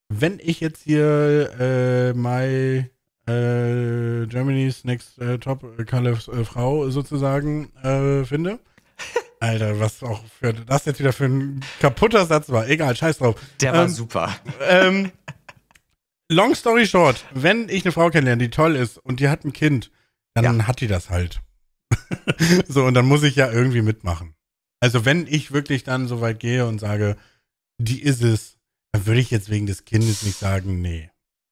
wenn ich jetzt hier äh, my äh, Germany's Next äh, Top äh, Kalefs äh, Frau sozusagen äh, finde. Alter, was auch für das jetzt wieder für ein kaputter Satz war. Egal, scheiß drauf. Der war ähm, super. Ähm, long story short, wenn ich eine Frau kennenlerne, die toll ist und die hat ein Kind, dann ja. hat die das halt. so, und dann muss ich ja irgendwie mitmachen. Also, wenn ich wirklich dann so weit gehe und sage, die ist es, dann würde ich jetzt wegen des Kindes nicht sagen, nee.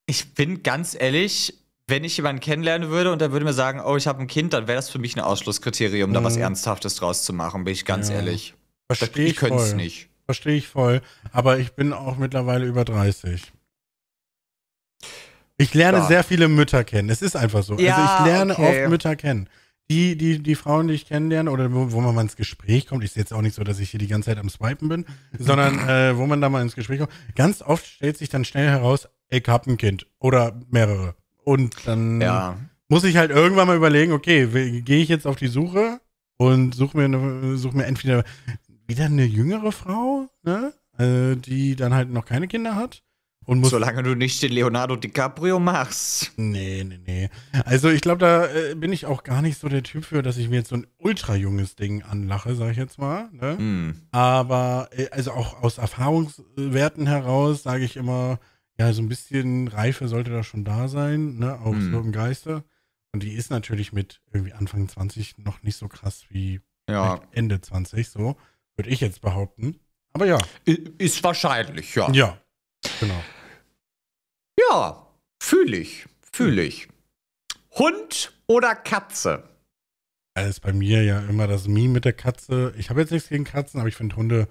Ich bin ganz ehrlich, wenn ich jemanden kennenlernen würde und der würde mir sagen, oh, ich habe ein Kind, dann wäre das für mich ein Ausschlusskriterium, mhm. da was mhm. Ernsthaftes draus zu machen, bin ich ganz ja. ehrlich. Verstehe ich, ich könnte es nicht. Verstehe ich voll, aber ich bin auch mittlerweile über 30. Ich lerne da. sehr viele Mütter kennen. Es ist einfach so. Ja, also ich lerne okay. oft Mütter kennen. Die, die, die Frauen, die ich kennenlerne oder wo, wo man mal ins Gespräch kommt, ist jetzt auch nicht so, dass ich hier die ganze Zeit am Swipen bin, sondern äh, wo man da mal ins Gespräch kommt, ganz oft stellt sich dann schnell heraus, ich hab ein Kind oder mehrere. Und dann ja. muss ich halt irgendwann mal überlegen, okay, gehe ich jetzt auf die Suche und suche mir, such mir entweder wieder eine jüngere Frau, ne? Äh, die dann halt noch keine Kinder hat. Und muss Solange du nicht den Leonardo DiCaprio machst. Nee, nee, nee. Also ich glaube, da äh, bin ich auch gar nicht so der Typ für, dass ich mir jetzt so ein ultra junges Ding anlache, sag ich jetzt mal. Ne? Mm. Aber äh, also auch aus Erfahrungswerten heraus sage ich immer, ja, so ein bisschen Reife sollte da schon da sein, ne? Auch mm. so im Geiste. Und die ist natürlich mit irgendwie Anfang 20 noch nicht so krass wie ja. Ende 20, so würde ich jetzt behaupten. Aber ja. Ist wahrscheinlich, ja. Ja, genau. Ja, fühle ich, fühle ich. Hund oder Katze? Das ist bei mir ja immer das Meme mit der Katze. Ich habe jetzt nichts gegen Katzen, aber ich finde Hunde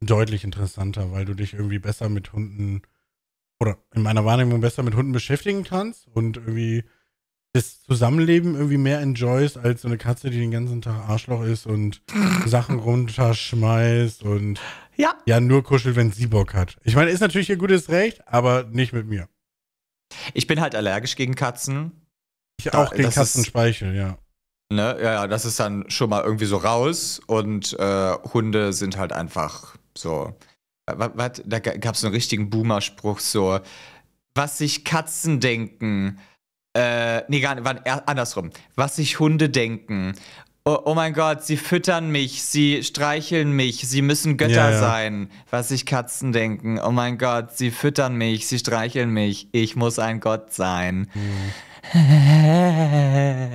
deutlich interessanter, weil du dich irgendwie besser mit Hunden oder in meiner Wahrnehmung besser mit Hunden beschäftigen kannst und irgendwie das Zusammenleben irgendwie mehr enjoyst als so eine Katze, die den ganzen Tag Arschloch ist und Sachen runterschmeißt und ja. ja nur kuschelt, wenn sie Bock hat. Ich meine, ist natürlich ihr gutes Recht, aber nicht mit mir. Ich bin halt allergisch gegen Katzen. Ich auch da, gegen Katzenspeichel, ja. Ne, ja, ja, das ist dann schon mal irgendwie so raus und äh, Hunde sind halt einfach so. Äh, was, da gab es einen richtigen Boomer-Spruch, so, was sich Katzen denken. Äh, nee, gar nicht, andersrum. Was sich Hunde denken oh, oh, mein Gott, sie füttern mich, sie streicheln mich, sie müssen Götter ja, sein, was sich Katzen denken. Oh mein Gott, sie füttern mich, sie streicheln mich, ich muss ein Gott sein.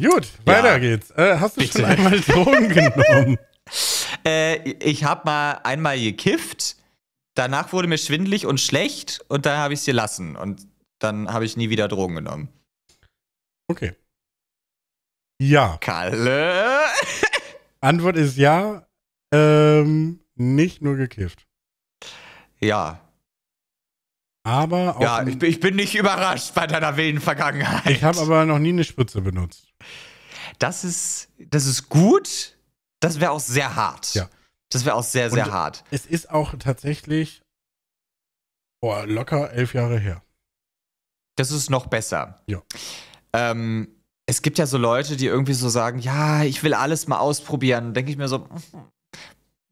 Gut, weiter geht's. Äh, hast du Bitte. schon einmal Drogen genommen? Äh, ich habe mal einmal gekifft. Danach wurde mir schwindlig und schlecht und dann habe ich es gelassen und dann habe ich nie wieder Drogen genommen. Okay. Ja. Kalle? Antwort ist ja. Ähm, nicht nur gekifft. Ja. Aber auch. Ja, ich bin, ich bin nicht überrascht bei deiner wilden Vergangenheit. Ich habe aber noch nie eine Spritze benutzt. Das ist, das ist gut. Das wäre auch sehr hart. Ja. Das wäre auch sehr, sehr Und hart. Es ist auch tatsächlich boah, locker elf Jahre her. Das ist noch besser. Ja. Ähm, es gibt ja so Leute, die irgendwie so sagen, ja, ich will alles mal ausprobieren. Und denke ich mir so, mhm,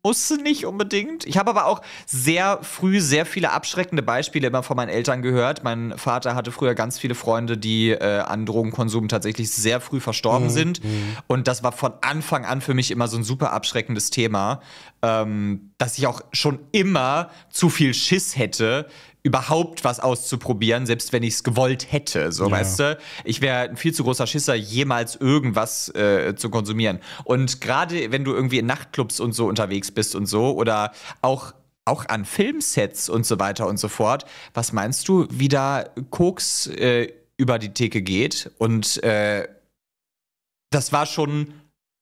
musste nicht unbedingt. Ich habe aber auch sehr früh sehr viele abschreckende Beispiele immer von meinen Eltern gehört. Mein Vater hatte früher ganz viele Freunde, die äh, an Drogenkonsum tatsächlich sehr früh verstorben mhm. sind. Mhm. Und das war von Anfang an für mich immer so ein super abschreckendes Thema, ähm, dass ich auch schon immer zu viel Schiss hätte, überhaupt was auszuprobieren, selbst wenn ich es gewollt hätte. So, ja. weißt du? Ich wäre ein viel zu großer Schisser, jemals irgendwas äh, zu konsumieren. Und gerade wenn du irgendwie in Nachtclubs und so unterwegs bist und so, oder auch auch an Filmsets und so weiter und so fort. Was meinst du, wie da Koks äh, über die Theke geht? Und äh, das war schon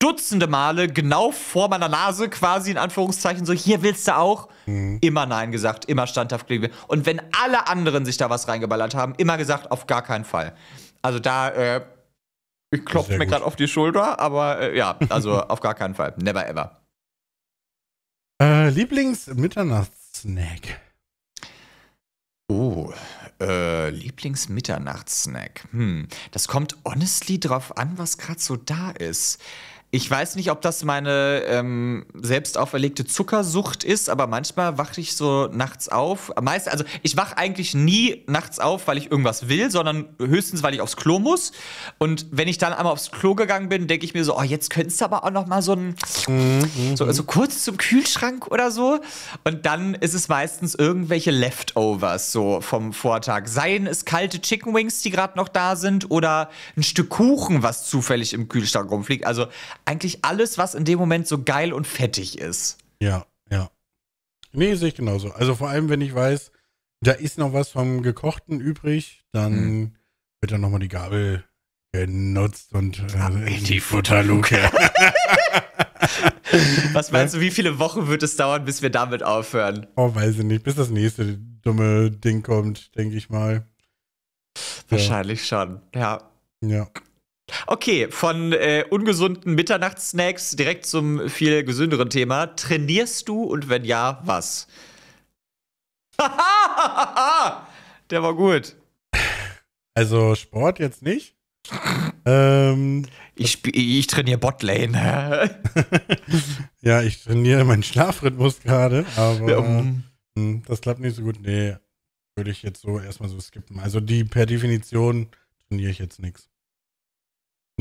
dutzende Male genau vor meiner Nase quasi in Anführungszeichen so, hier willst du auch, mhm. immer Nein gesagt, immer standhaft geblieben. Und wenn alle anderen sich da was reingeballert haben, immer gesagt, auf gar keinen Fall. Also da, äh, ich klopfe mir gerade auf die Schulter, aber äh, ja, also auf gar keinen Fall. Never ever. Äh, lieblings Oh, äh, lieblings Hm, das kommt honestly drauf an, was gerade so da ist. Ich weiß nicht, ob das meine ähm, selbst auferlegte Zuckersucht ist, aber manchmal wache ich so nachts auf. Meist, also ich wache eigentlich nie nachts auf, weil ich irgendwas will, sondern höchstens, weil ich aufs Klo muss. Und wenn ich dann einmal aufs Klo gegangen bin, denke ich mir so, oh, jetzt könntest du aber auch noch mal so ein mhm. so, mhm. so kurz zum Kühlschrank oder so. Und dann ist es meistens irgendwelche Leftovers so vom Vortag. Seien es kalte Chicken Wings, die gerade noch da sind, oder ein Stück Kuchen, was zufällig im Kühlschrank rumfliegt. Also eigentlich alles, was in dem Moment so geil und fettig ist. Ja, ja. Nee, sehe ich genauso. Also vor allem, wenn ich weiß, da ist noch was vom Gekochten übrig, dann mhm. wird dann nochmal die Gabel genutzt und äh, in die Futterluke. was meinst du, wie viele Wochen wird es dauern, bis wir damit aufhören? Oh, weiß ich nicht. Bis das nächste dumme Ding kommt, denke ich mal. Wahrscheinlich ja. schon, ja. Ja. Okay, von äh, ungesunden Mitternachtssnacks direkt zum viel gesünderen Thema. Trainierst du und wenn ja, was? Der war gut. Also Sport jetzt nicht. ähm, ich, ich trainiere Botlane. ja, ich trainiere meinen Schlafrhythmus gerade, aber um. mh, hm, das klappt nicht so gut. Nee, würde ich jetzt so erstmal so skippen. Also die per Definition trainiere ich jetzt nichts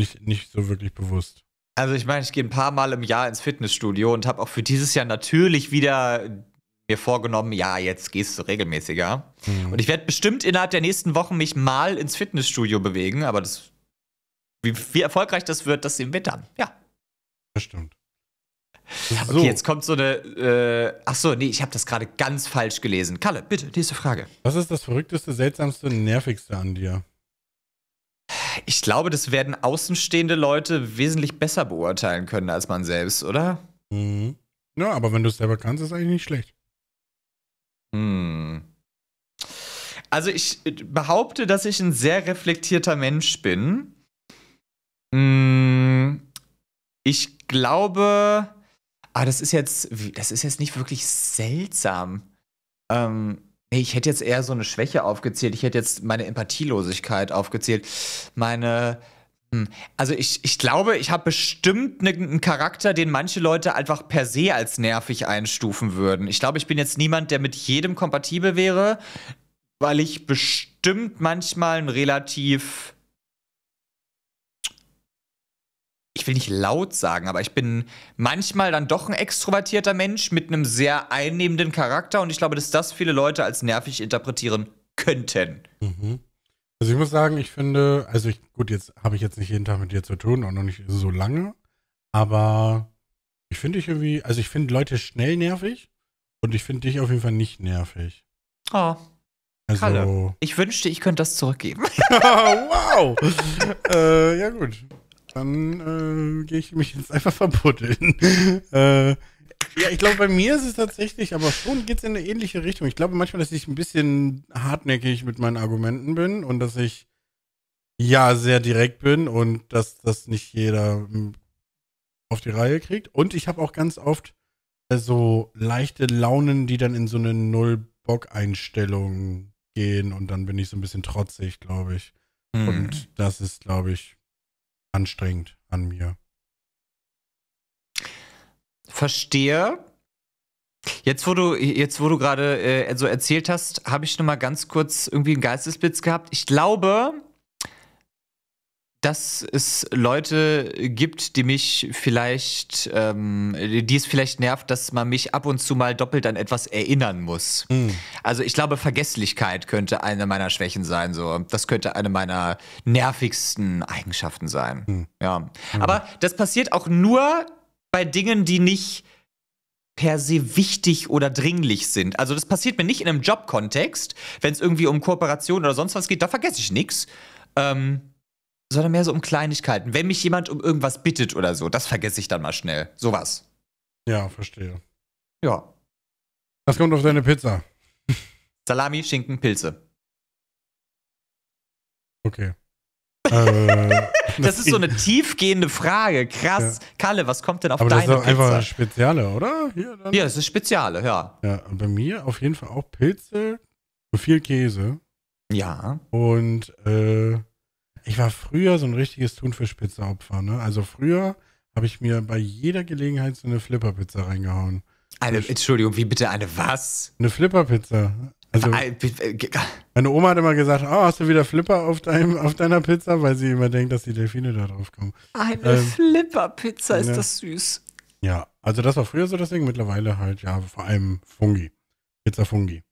nicht, nicht so wirklich bewusst. Also ich meine, ich gehe ein paar Mal im Jahr ins Fitnessstudio und habe auch für dieses Jahr natürlich wieder mir vorgenommen, ja, jetzt gehst du regelmäßiger. Mhm. Und ich werde bestimmt innerhalb der nächsten Wochen mich mal ins Fitnessstudio bewegen, aber das, wie, wie erfolgreich das wird, das sehen wir dann. Ja. Das stimmt. So. Okay, jetzt kommt so eine. Äh, ach so, nee, ich habe das gerade ganz falsch gelesen. Kalle, bitte, nächste Frage. Was ist das Verrückteste, Seltsamste, Nervigste an dir? Ich glaube, das werden außenstehende Leute wesentlich besser beurteilen können als man selbst, oder? Mhm. Ja, aber wenn du es selber kannst, ist eigentlich nicht schlecht. Hm. Also ich äh, behaupte, dass ich ein sehr reflektierter Mensch bin. Hm. Ich glaube, ah, das ist jetzt, das ist jetzt nicht wirklich seltsam. Ähm, ich hätte jetzt eher so eine Schwäche aufgezählt. Ich hätte jetzt meine Empathielosigkeit aufgezählt. Meine. Hm, also ich, ich glaube, ich habe bestimmt ne, einen Charakter, den manche Leute einfach per se als nervig einstufen würden. Ich glaube, ich bin jetzt niemand, der mit jedem kompatibel wäre, weil ich bestimmt manchmal ein relativ ich will nicht laut sagen, aber ich bin manchmal dann doch ein extrovertierter Mensch mit einem sehr einnehmenden Charakter und ich glaube, dass das viele Leute als nervig interpretieren könnten. Mhm. Also ich muss sagen, ich finde, also ich, gut, jetzt habe ich jetzt nicht jeden Tag mit dir zu tun, auch noch nicht so lange, aber ich finde dich irgendwie, also ich finde Leute schnell nervig und ich finde dich auf jeden Fall nicht nervig. Oh. Also, Kalle, ich wünschte, ich könnte das zurückgeben. wow. äh, ja gut. Dann äh, gehe ich mich jetzt einfach verbuddeln. äh, ja, ich glaube, bei mir ist es tatsächlich, aber schon geht es in eine ähnliche Richtung. Ich glaube manchmal, dass ich ein bisschen hartnäckig mit meinen Argumenten bin und dass ich ja sehr direkt bin und dass das nicht jeder hm, auf die Reihe kriegt. Und ich habe auch ganz oft äh, so leichte Launen, die dann in so eine Null-Bock-Einstellung gehen und dann bin ich so ein bisschen trotzig, glaube ich. Hm. Und das ist, glaube ich, anstrengend an mir. Verstehe. Jetzt, wo du, jetzt, wo du gerade äh, so erzählt hast, habe ich noch mal ganz kurz irgendwie einen Geistesblitz gehabt. Ich glaube, dass es Leute gibt, die mich vielleicht, ähm, die es vielleicht nervt, dass man mich ab und zu mal doppelt an etwas erinnern muss. Mhm. Also ich glaube, Vergesslichkeit könnte eine meiner Schwächen sein. So, das könnte eine meiner nervigsten Eigenschaften sein. Mhm. Ja, mhm. aber das passiert auch nur bei Dingen, die nicht per se wichtig oder dringlich sind. Also das passiert mir nicht in einem Jobkontext, wenn es irgendwie um Kooperation oder sonst was geht. Da vergesse ich nichts. Ähm, sondern mehr so um Kleinigkeiten. Wenn mich jemand um irgendwas bittet oder so, das vergesse ich dann mal schnell. Sowas. Ja, verstehe. Ja. Was kommt auf deine Pizza? Salami, Schinken, Pilze. Okay. Äh, das ist so eine tiefgehende Frage. Krass. Ja. Kalle, was kommt denn auf Aber deine Pizza? Das ist doch Pizza? Speziale, oder? Hier, dann. ja, das ist Speziale, ja. Ja, bei mir auf jeden Fall auch Pilze, und viel Käse. Ja. Und äh, ich war früher so ein richtiges Thunfischpizza-Opfer. Ne? Also früher habe ich mir bei jeder Gelegenheit so eine Flipperpizza reingehauen. Eine, Entschuldigung, wie bitte eine was? Eine Flipperpizza. Also, äh, meine Oma hat immer gesagt, oh, hast du wieder Flipper auf, deinem, auf deiner Pizza, weil sie immer denkt, dass die Delfine da drauf kommen. Eine ähm, Flipperpizza, ist ne? das süß. Ja, also das war früher so deswegen mittlerweile halt, ja, vor allem Fungi. Pizza Fungi.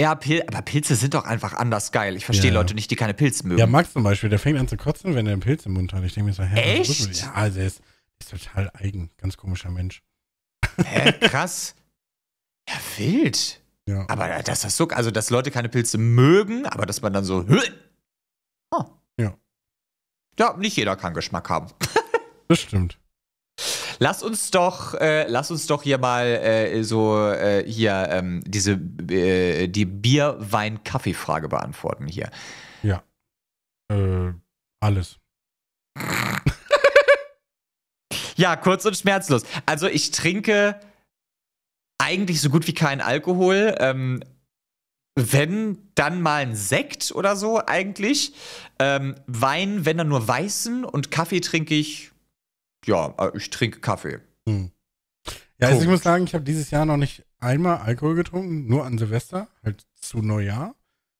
Ja, Pil aber Pilze sind doch einfach anders geil. Ich verstehe ja. Leute nicht, die keine Pilze mögen. Ja, Max zum Beispiel, der fängt an zu kotzen, wenn er einen Pilz im Mund hat. Ich denke mir so, hä? Echt? Ja, also er ist, ist total eigen. Ganz komischer Mensch. Hä, krass. ja, wild. Ja. Aber dass das so, also dass Leute keine Pilze mögen, aber dass man dann so, oh. Ja. Ja, nicht jeder kann Geschmack haben. das stimmt. Lass uns doch, äh, lass uns doch hier mal äh, so äh, hier ähm, diese äh, die Bier, Wein, Kaffee-Frage beantworten hier. Ja. Äh, alles. ja, kurz und schmerzlos. Also ich trinke eigentlich so gut wie keinen Alkohol. Ähm, wenn, dann mal ein Sekt oder so eigentlich. Ähm, Wein, wenn dann nur weißen und Kaffee trinke ich ja, äh, ich trinke Kaffee. Hm. Ja, also ich muss sagen, ich habe dieses Jahr noch nicht einmal Alkohol getrunken, nur an Silvester, halt zu Neujahr.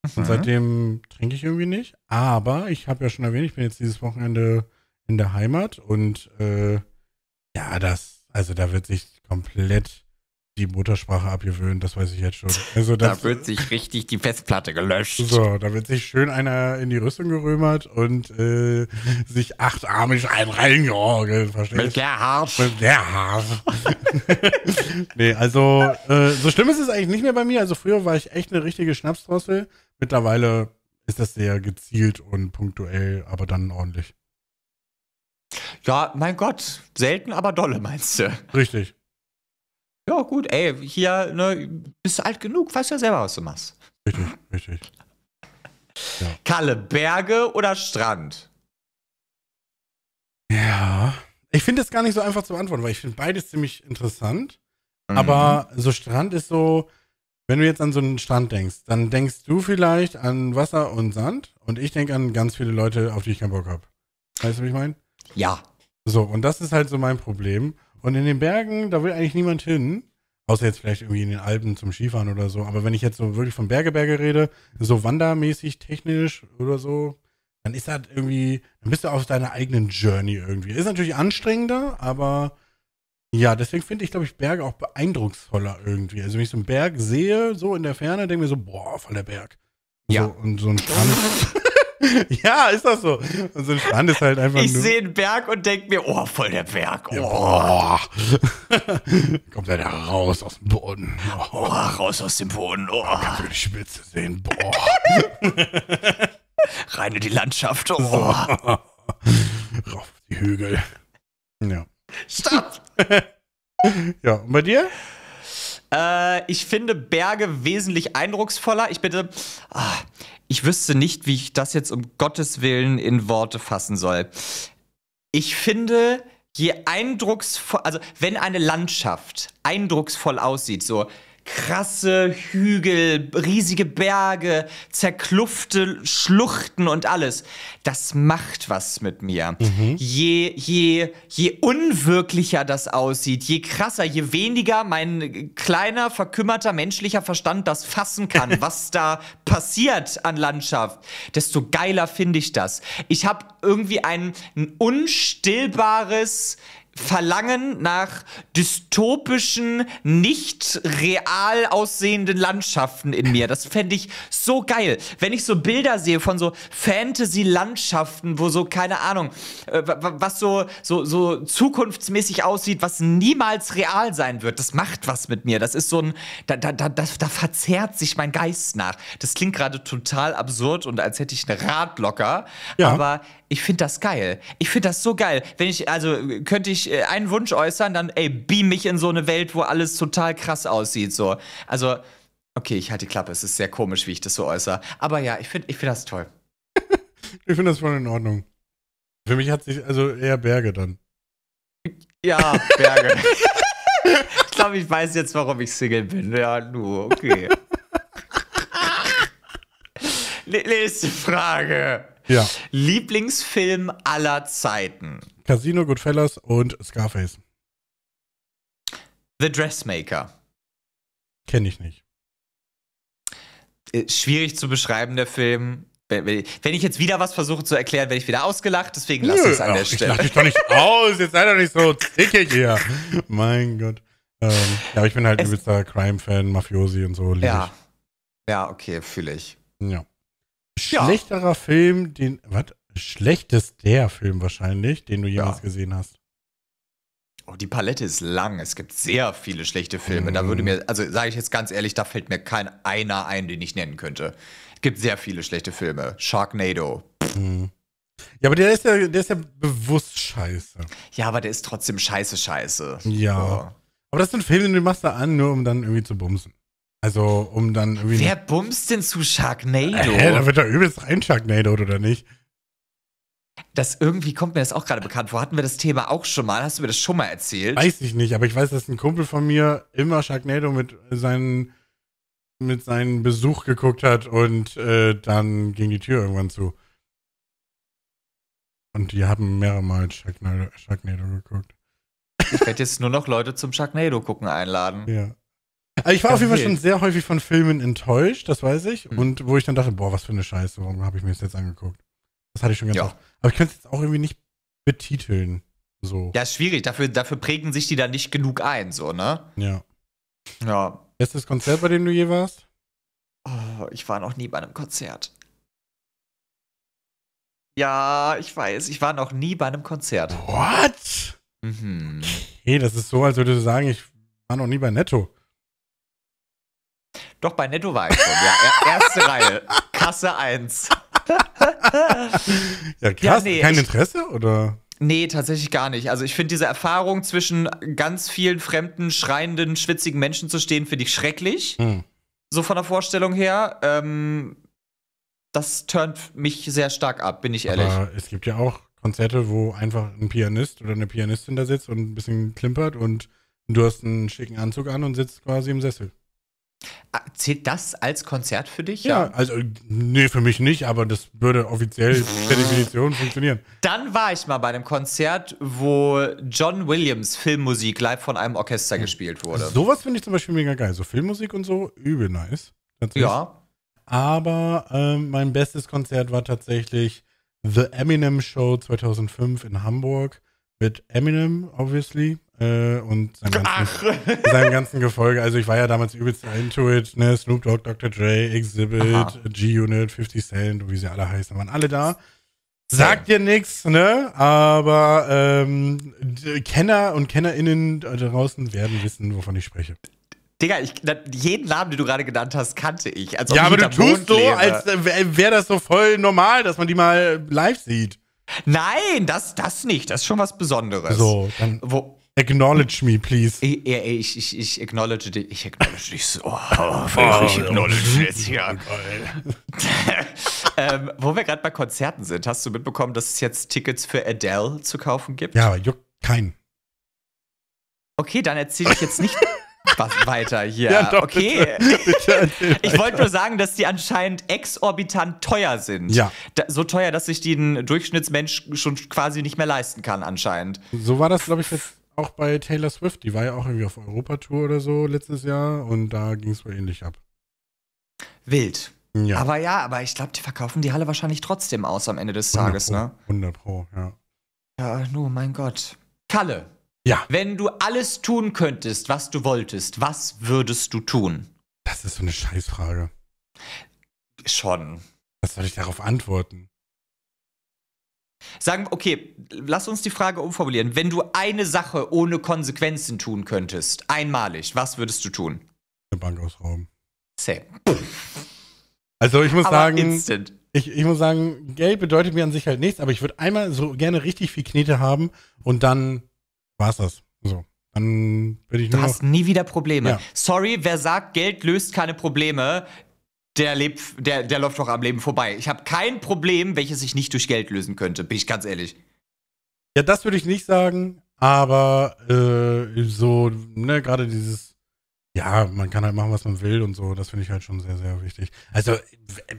Mhm. Und seitdem trinke ich irgendwie nicht. Aber ich habe ja schon erwähnt, ich bin jetzt dieses Wochenende in der Heimat und äh, ja, das, also da wird sich komplett die Muttersprache abgewöhnen, das weiß ich jetzt schon. Also das, da wird sich richtig die Festplatte gelöscht. So, da wird sich schön einer in die Rüstung gerömert und äh, sich achtarmig einen reingeorgelt, verstehst du? Mit Gerhard. Mit Gerhard. nee, also äh, so schlimm ist es eigentlich nicht mehr bei mir. Also früher war ich echt eine richtige Schnapsdrossel. Mittlerweile ist das sehr gezielt und punktuell, aber dann ordentlich. Ja, mein Gott, selten, aber dolle, meinst du? Richtig ja gut, ey, hier ne, bist du alt genug, weißt du ja selber, was du machst. Richtig, richtig. Ja. Kalle, Berge oder Strand? Ja, ich finde das gar nicht so einfach zu beantworten, weil ich finde beides ziemlich interessant. Mhm. Aber so Strand ist so, wenn du jetzt an so einen Strand denkst, dann denkst du vielleicht an Wasser und Sand und ich denke an ganz viele Leute, auf die ich keinen Bock habe. Weißt du, wie ich meine? Ja. So, und das ist halt so mein Problem. Und in den Bergen, da will eigentlich niemand hin. Außer jetzt vielleicht irgendwie in den Alpen zum Skifahren oder so. Aber wenn ich jetzt so wirklich von Berge, Berge rede, so wandermäßig, technisch oder so, dann ist das irgendwie, dann bist du auf deiner eigenen Journey irgendwie. Ist natürlich anstrengender, aber ja, deswegen finde ich, glaube ich, Berge auch beeindrucksvoller irgendwie. Also wenn ich so einen Berg sehe, so in der Ferne, denke ich mir so, boah, voll der Berg. Ja. So, und so ein Strand. ja, ist das so. Und so ein Strand ist halt einfach. Ich sehe einen Berg und denke mir, oh, voll der Berg. Oh. Ja, Kommt er da raus aus dem Boden. Oh. oh, raus aus dem Boden. Oh. Kannst du die Spitze sehen. Boah. Rein in die Landschaft. Oh. oh. Rauf die Hügel. Ja. Stopp! ja, und bei dir? Äh, ich finde Berge wesentlich eindrucksvoller. Ich bitte. Ah, ich wüsste nicht, wie ich das jetzt um Gottes Willen in Worte fassen soll. Ich finde, je eindrucksvoll, also wenn eine Landschaft eindrucksvoll aussieht, so krasse Hügel, riesige Berge, zerklufte Schluchten und alles. Das macht was mit mir. Mhm. Je, je, je unwirklicher das aussieht, je krasser, je weniger mein kleiner, verkümmerter menschlicher Verstand das fassen kann, was da passiert an Landschaft, desto geiler finde ich das. Ich habe irgendwie ein, ein unstillbares, Verlangen nach dystopischen, nicht real aussehenden Landschaften in mir. Das fände ich so geil. Wenn ich so Bilder sehe von so Fantasy-Landschaften, wo so, keine Ahnung, äh, was so, so, so zukunftsmäßig aussieht, was niemals real sein wird, das macht was mit mir. Das ist so ein, da, da, da, da, da verzerrt sich mein Geist nach. Das klingt gerade total absurd und als hätte ich eine Radlocker, ja. aber ich finde das geil. Ich finde das so geil. Wenn ich, also könnte ich äh, einen Wunsch äußern, dann, ey, beam mich in so eine Welt, wo alles total krass aussieht, so. Also, okay, ich halte die Klappe. Es ist sehr komisch, wie ich das so äußere. Aber ja, ich finde ich find das toll. ich finde das voll in Ordnung. Für mich hat sich, also eher Berge dann. Ja, Berge. ich glaube, ich weiß jetzt, warum ich Single bin. Ja, nur, okay. Nächste Frage. Ja. Lieblingsfilm aller Zeiten. Casino, Goodfellas und Scarface. The Dressmaker. Kenne ich nicht. Äh, schwierig zu beschreiben, der Film. Wenn ich jetzt wieder was versuche zu erklären, werde ich wieder ausgelacht, deswegen lasse ich es an der Stelle. Ich lache dich doch nicht aus, jetzt sei doch nicht so zickig hier. Mein Gott. Ähm, ja, ich bin halt ein übelster Crime-Fan, Mafiosi und so. Ja. Ich. Ja, okay, fühle ich. Ja. Schlechterer ja. Film, den. Was? der Film wahrscheinlich, den du jemals ja. gesehen hast. Oh, die Palette ist lang. Es gibt sehr viele schlechte Filme. Mm. Da würde mhm. mir, also sage ich jetzt ganz ehrlich, da fällt mir kein einer ein, den ich nennen könnte. Es gibt sehr viele schlechte Filme. Sharknado. Mm. Ja, aber der ist ja, der ist ja bewusst scheiße. Ja, aber der ist trotzdem scheiße, scheiße. Ja. ja. Aber das sind Filme, die machst du an, nur um dann irgendwie zu bumsen. Also, um dann irgendwie. Wer bumst denn zu Sharknado? Hä, da wird doch übelst rein Sharknado, oder nicht? Das irgendwie kommt mir das auch gerade bekannt vor. Hatten wir das Thema auch schon mal? Hast du mir das schon mal erzählt? Weiß ich nicht, aber ich weiß, dass ein Kumpel von mir immer Sharknado mit seinen, mit seinen Besuch geguckt hat und äh, dann ging die Tür irgendwann zu. Und die haben mehrere Mal Sharknado, Sharknado geguckt. Ich werde jetzt nur noch Leute zum Sharknado gucken einladen. Ja. Also ich war auf jeden Fall schon sehr häufig von Filmen enttäuscht, das weiß ich. Mhm. Und wo ich dann dachte, boah, was für eine Scheiße, warum habe ich mir das jetzt angeguckt? Das hatte ich schon ganz ja. oft. Aber ich könnte es jetzt auch irgendwie nicht betiteln. So. Ja, ist schwierig. Dafür, dafür prägen sich die da nicht genug ein, so, ne? Ja. Ja. Erstes Konzert, bei dem du je warst? Oh, ich war noch nie bei einem Konzert. Ja, ich weiß. Ich war noch nie bei einem Konzert. What? Mhm. Okay, das ist so, als würde du sagen, ich war noch nie bei Netto. Doch, bei Netto war ich schon, ja. Erste Reihe, Kasse 1. ja, krass. Ja, nee, Kein Interesse, oder? Nee, tatsächlich gar nicht. Also ich finde diese Erfahrung zwischen ganz vielen fremden, schreienden, schwitzigen Menschen zu stehen, finde ich schrecklich. Hm. So von der Vorstellung her. Ähm, das turnt mich sehr stark ab, bin ich ehrlich. Aber es gibt ja auch Konzerte, wo einfach ein Pianist oder eine Pianistin da sitzt und ein bisschen klimpert und du hast einen schicken Anzug an und sitzt quasi im Sessel. Ah, zählt das als Konzert für dich? Ja, also nee, für mich nicht, aber das würde offiziell per Definition funktionieren. Dann war ich mal bei einem Konzert, wo John Williams Filmmusik live von einem Orchester gespielt wurde. Sowas finde ich zum Beispiel mega geil. So Filmmusik und so, übel nice. Ja. Aber ähm, mein bestes Konzert war tatsächlich The Eminem Show 2005 in Hamburg mit Eminem, obviously, äh, und seinem ganzen, seinem ganzen, Gefolge. Also ich war ja damals übelst into it, ne? Snoop Dogg, Dr. Dre, Exhibit, G-Unit, 50 Cent, wie sie alle heißen, waren alle da. Sagt dir nichts, ne? Aber ähm, Kenner und KennerInnen da draußen werden wissen, wovon ich spreche. Digga, ich, jeden Namen, den du gerade genannt hast, kannte ich. ja, aber du tust Mond so, lebe. als äh, wäre das so voll normal, dass man die mal live sieht. Nein, das, das nicht. Das ist schon was Besonderes. So, dann Wo, acknowledge me, please. Ich, ich, ich, ich acknowledge dich. Ich acknowledge dich so. Oh, oh, ich acknowledge dich. hier. ähm, wo wir gerade bei Konzerten sind, hast du mitbekommen, dass es jetzt Tickets für Adele zu kaufen gibt? Ja, juckt keinen. Okay, dann erzähle ich jetzt nicht Was weiter hier? Ja, doch, okay. Bitte, bitte ich wollte nur sagen, dass die anscheinend exorbitant teuer sind. Ja. Da, so teuer, dass sich die ein Durchschnittsmensch schon quasi nicht mehr leisten kann, anscheinend. So war das, glaube ich, jetzt auch bei Taylor Swift. Die war ja auch irgendwie auf Europatour oder so letztes Jahr und da ging es wohl ähnlich ab. Wild. Ja. Aber ja, aber ich glaube, die verkaufen die Halle wahrscheinlich trotzdem aus am Ende des 100 Tages, Pro, ne? 100 Pro, ja. Ja, nur, mein Gott. Kalle, ja. Wenn du alles tun könntest, was du wolltest, was würdest du tun? Das ist so eine Scheißfrage. Schon. Was soll ich darauf antworten? Sagen, okay, lass uns die Frage umformulieren. Wenn du eine Sache ohne Konsequenzen tun könntest, einmalig, was würdest du tun? Eine Bank ausrauben. Same. Also ich muss aber sagen, instant. Ich, ich muss sagen, Geld bedeutet mir an sich halt nichts, aber ich würde einmal so gerne richtig viel Knete haben und dann war's das. So. Dann bin ich nur Du hast nie wieder Probleme. Ja. Sorry, wer sagt, Geld löst keine Probleme, der, lebt, der, der läuft doch am Leben vorbei. Ich habe kein Problem, welches ich nicht durch Geld lösen könnte, bin ich ganz ehrlich. Ja, das würde ich nicht sagen, aber äh, so, ne, gerade dieses, ja, man kann halt machen, was man will und so, das finde ich halt schon sehr, sehr wichtig. Also,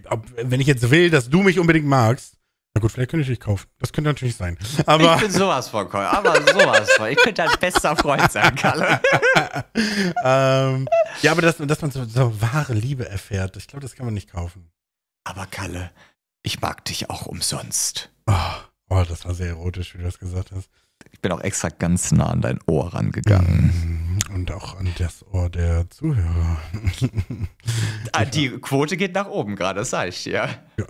ob, wenn ich jetzt will, dass du mich unbedingt magst, na gut, vielleicht könnte ich dich kaufen. Das könnte natürlich sein. Aber ich bin sowas von Käufer, aber sowas von. Ich könnte dein bester Freund sein, Kalle. ähm, ja, aber dass, dass man so, so, wahre Liebe erfährt, ich glaube, das kann man nicht kaufen. Aber Kalle, ich mag dich auch umsonst. Oh, oh, das war sehr erotisch, wie du das gesagt hast. Ich bin auch extra ganz nah an dein Ohr rangegangen. Mhm. Und auch an das Ohr der Zuhörer. Ah, die Quote geht nach oben gerade, das sage ich dir. Ja.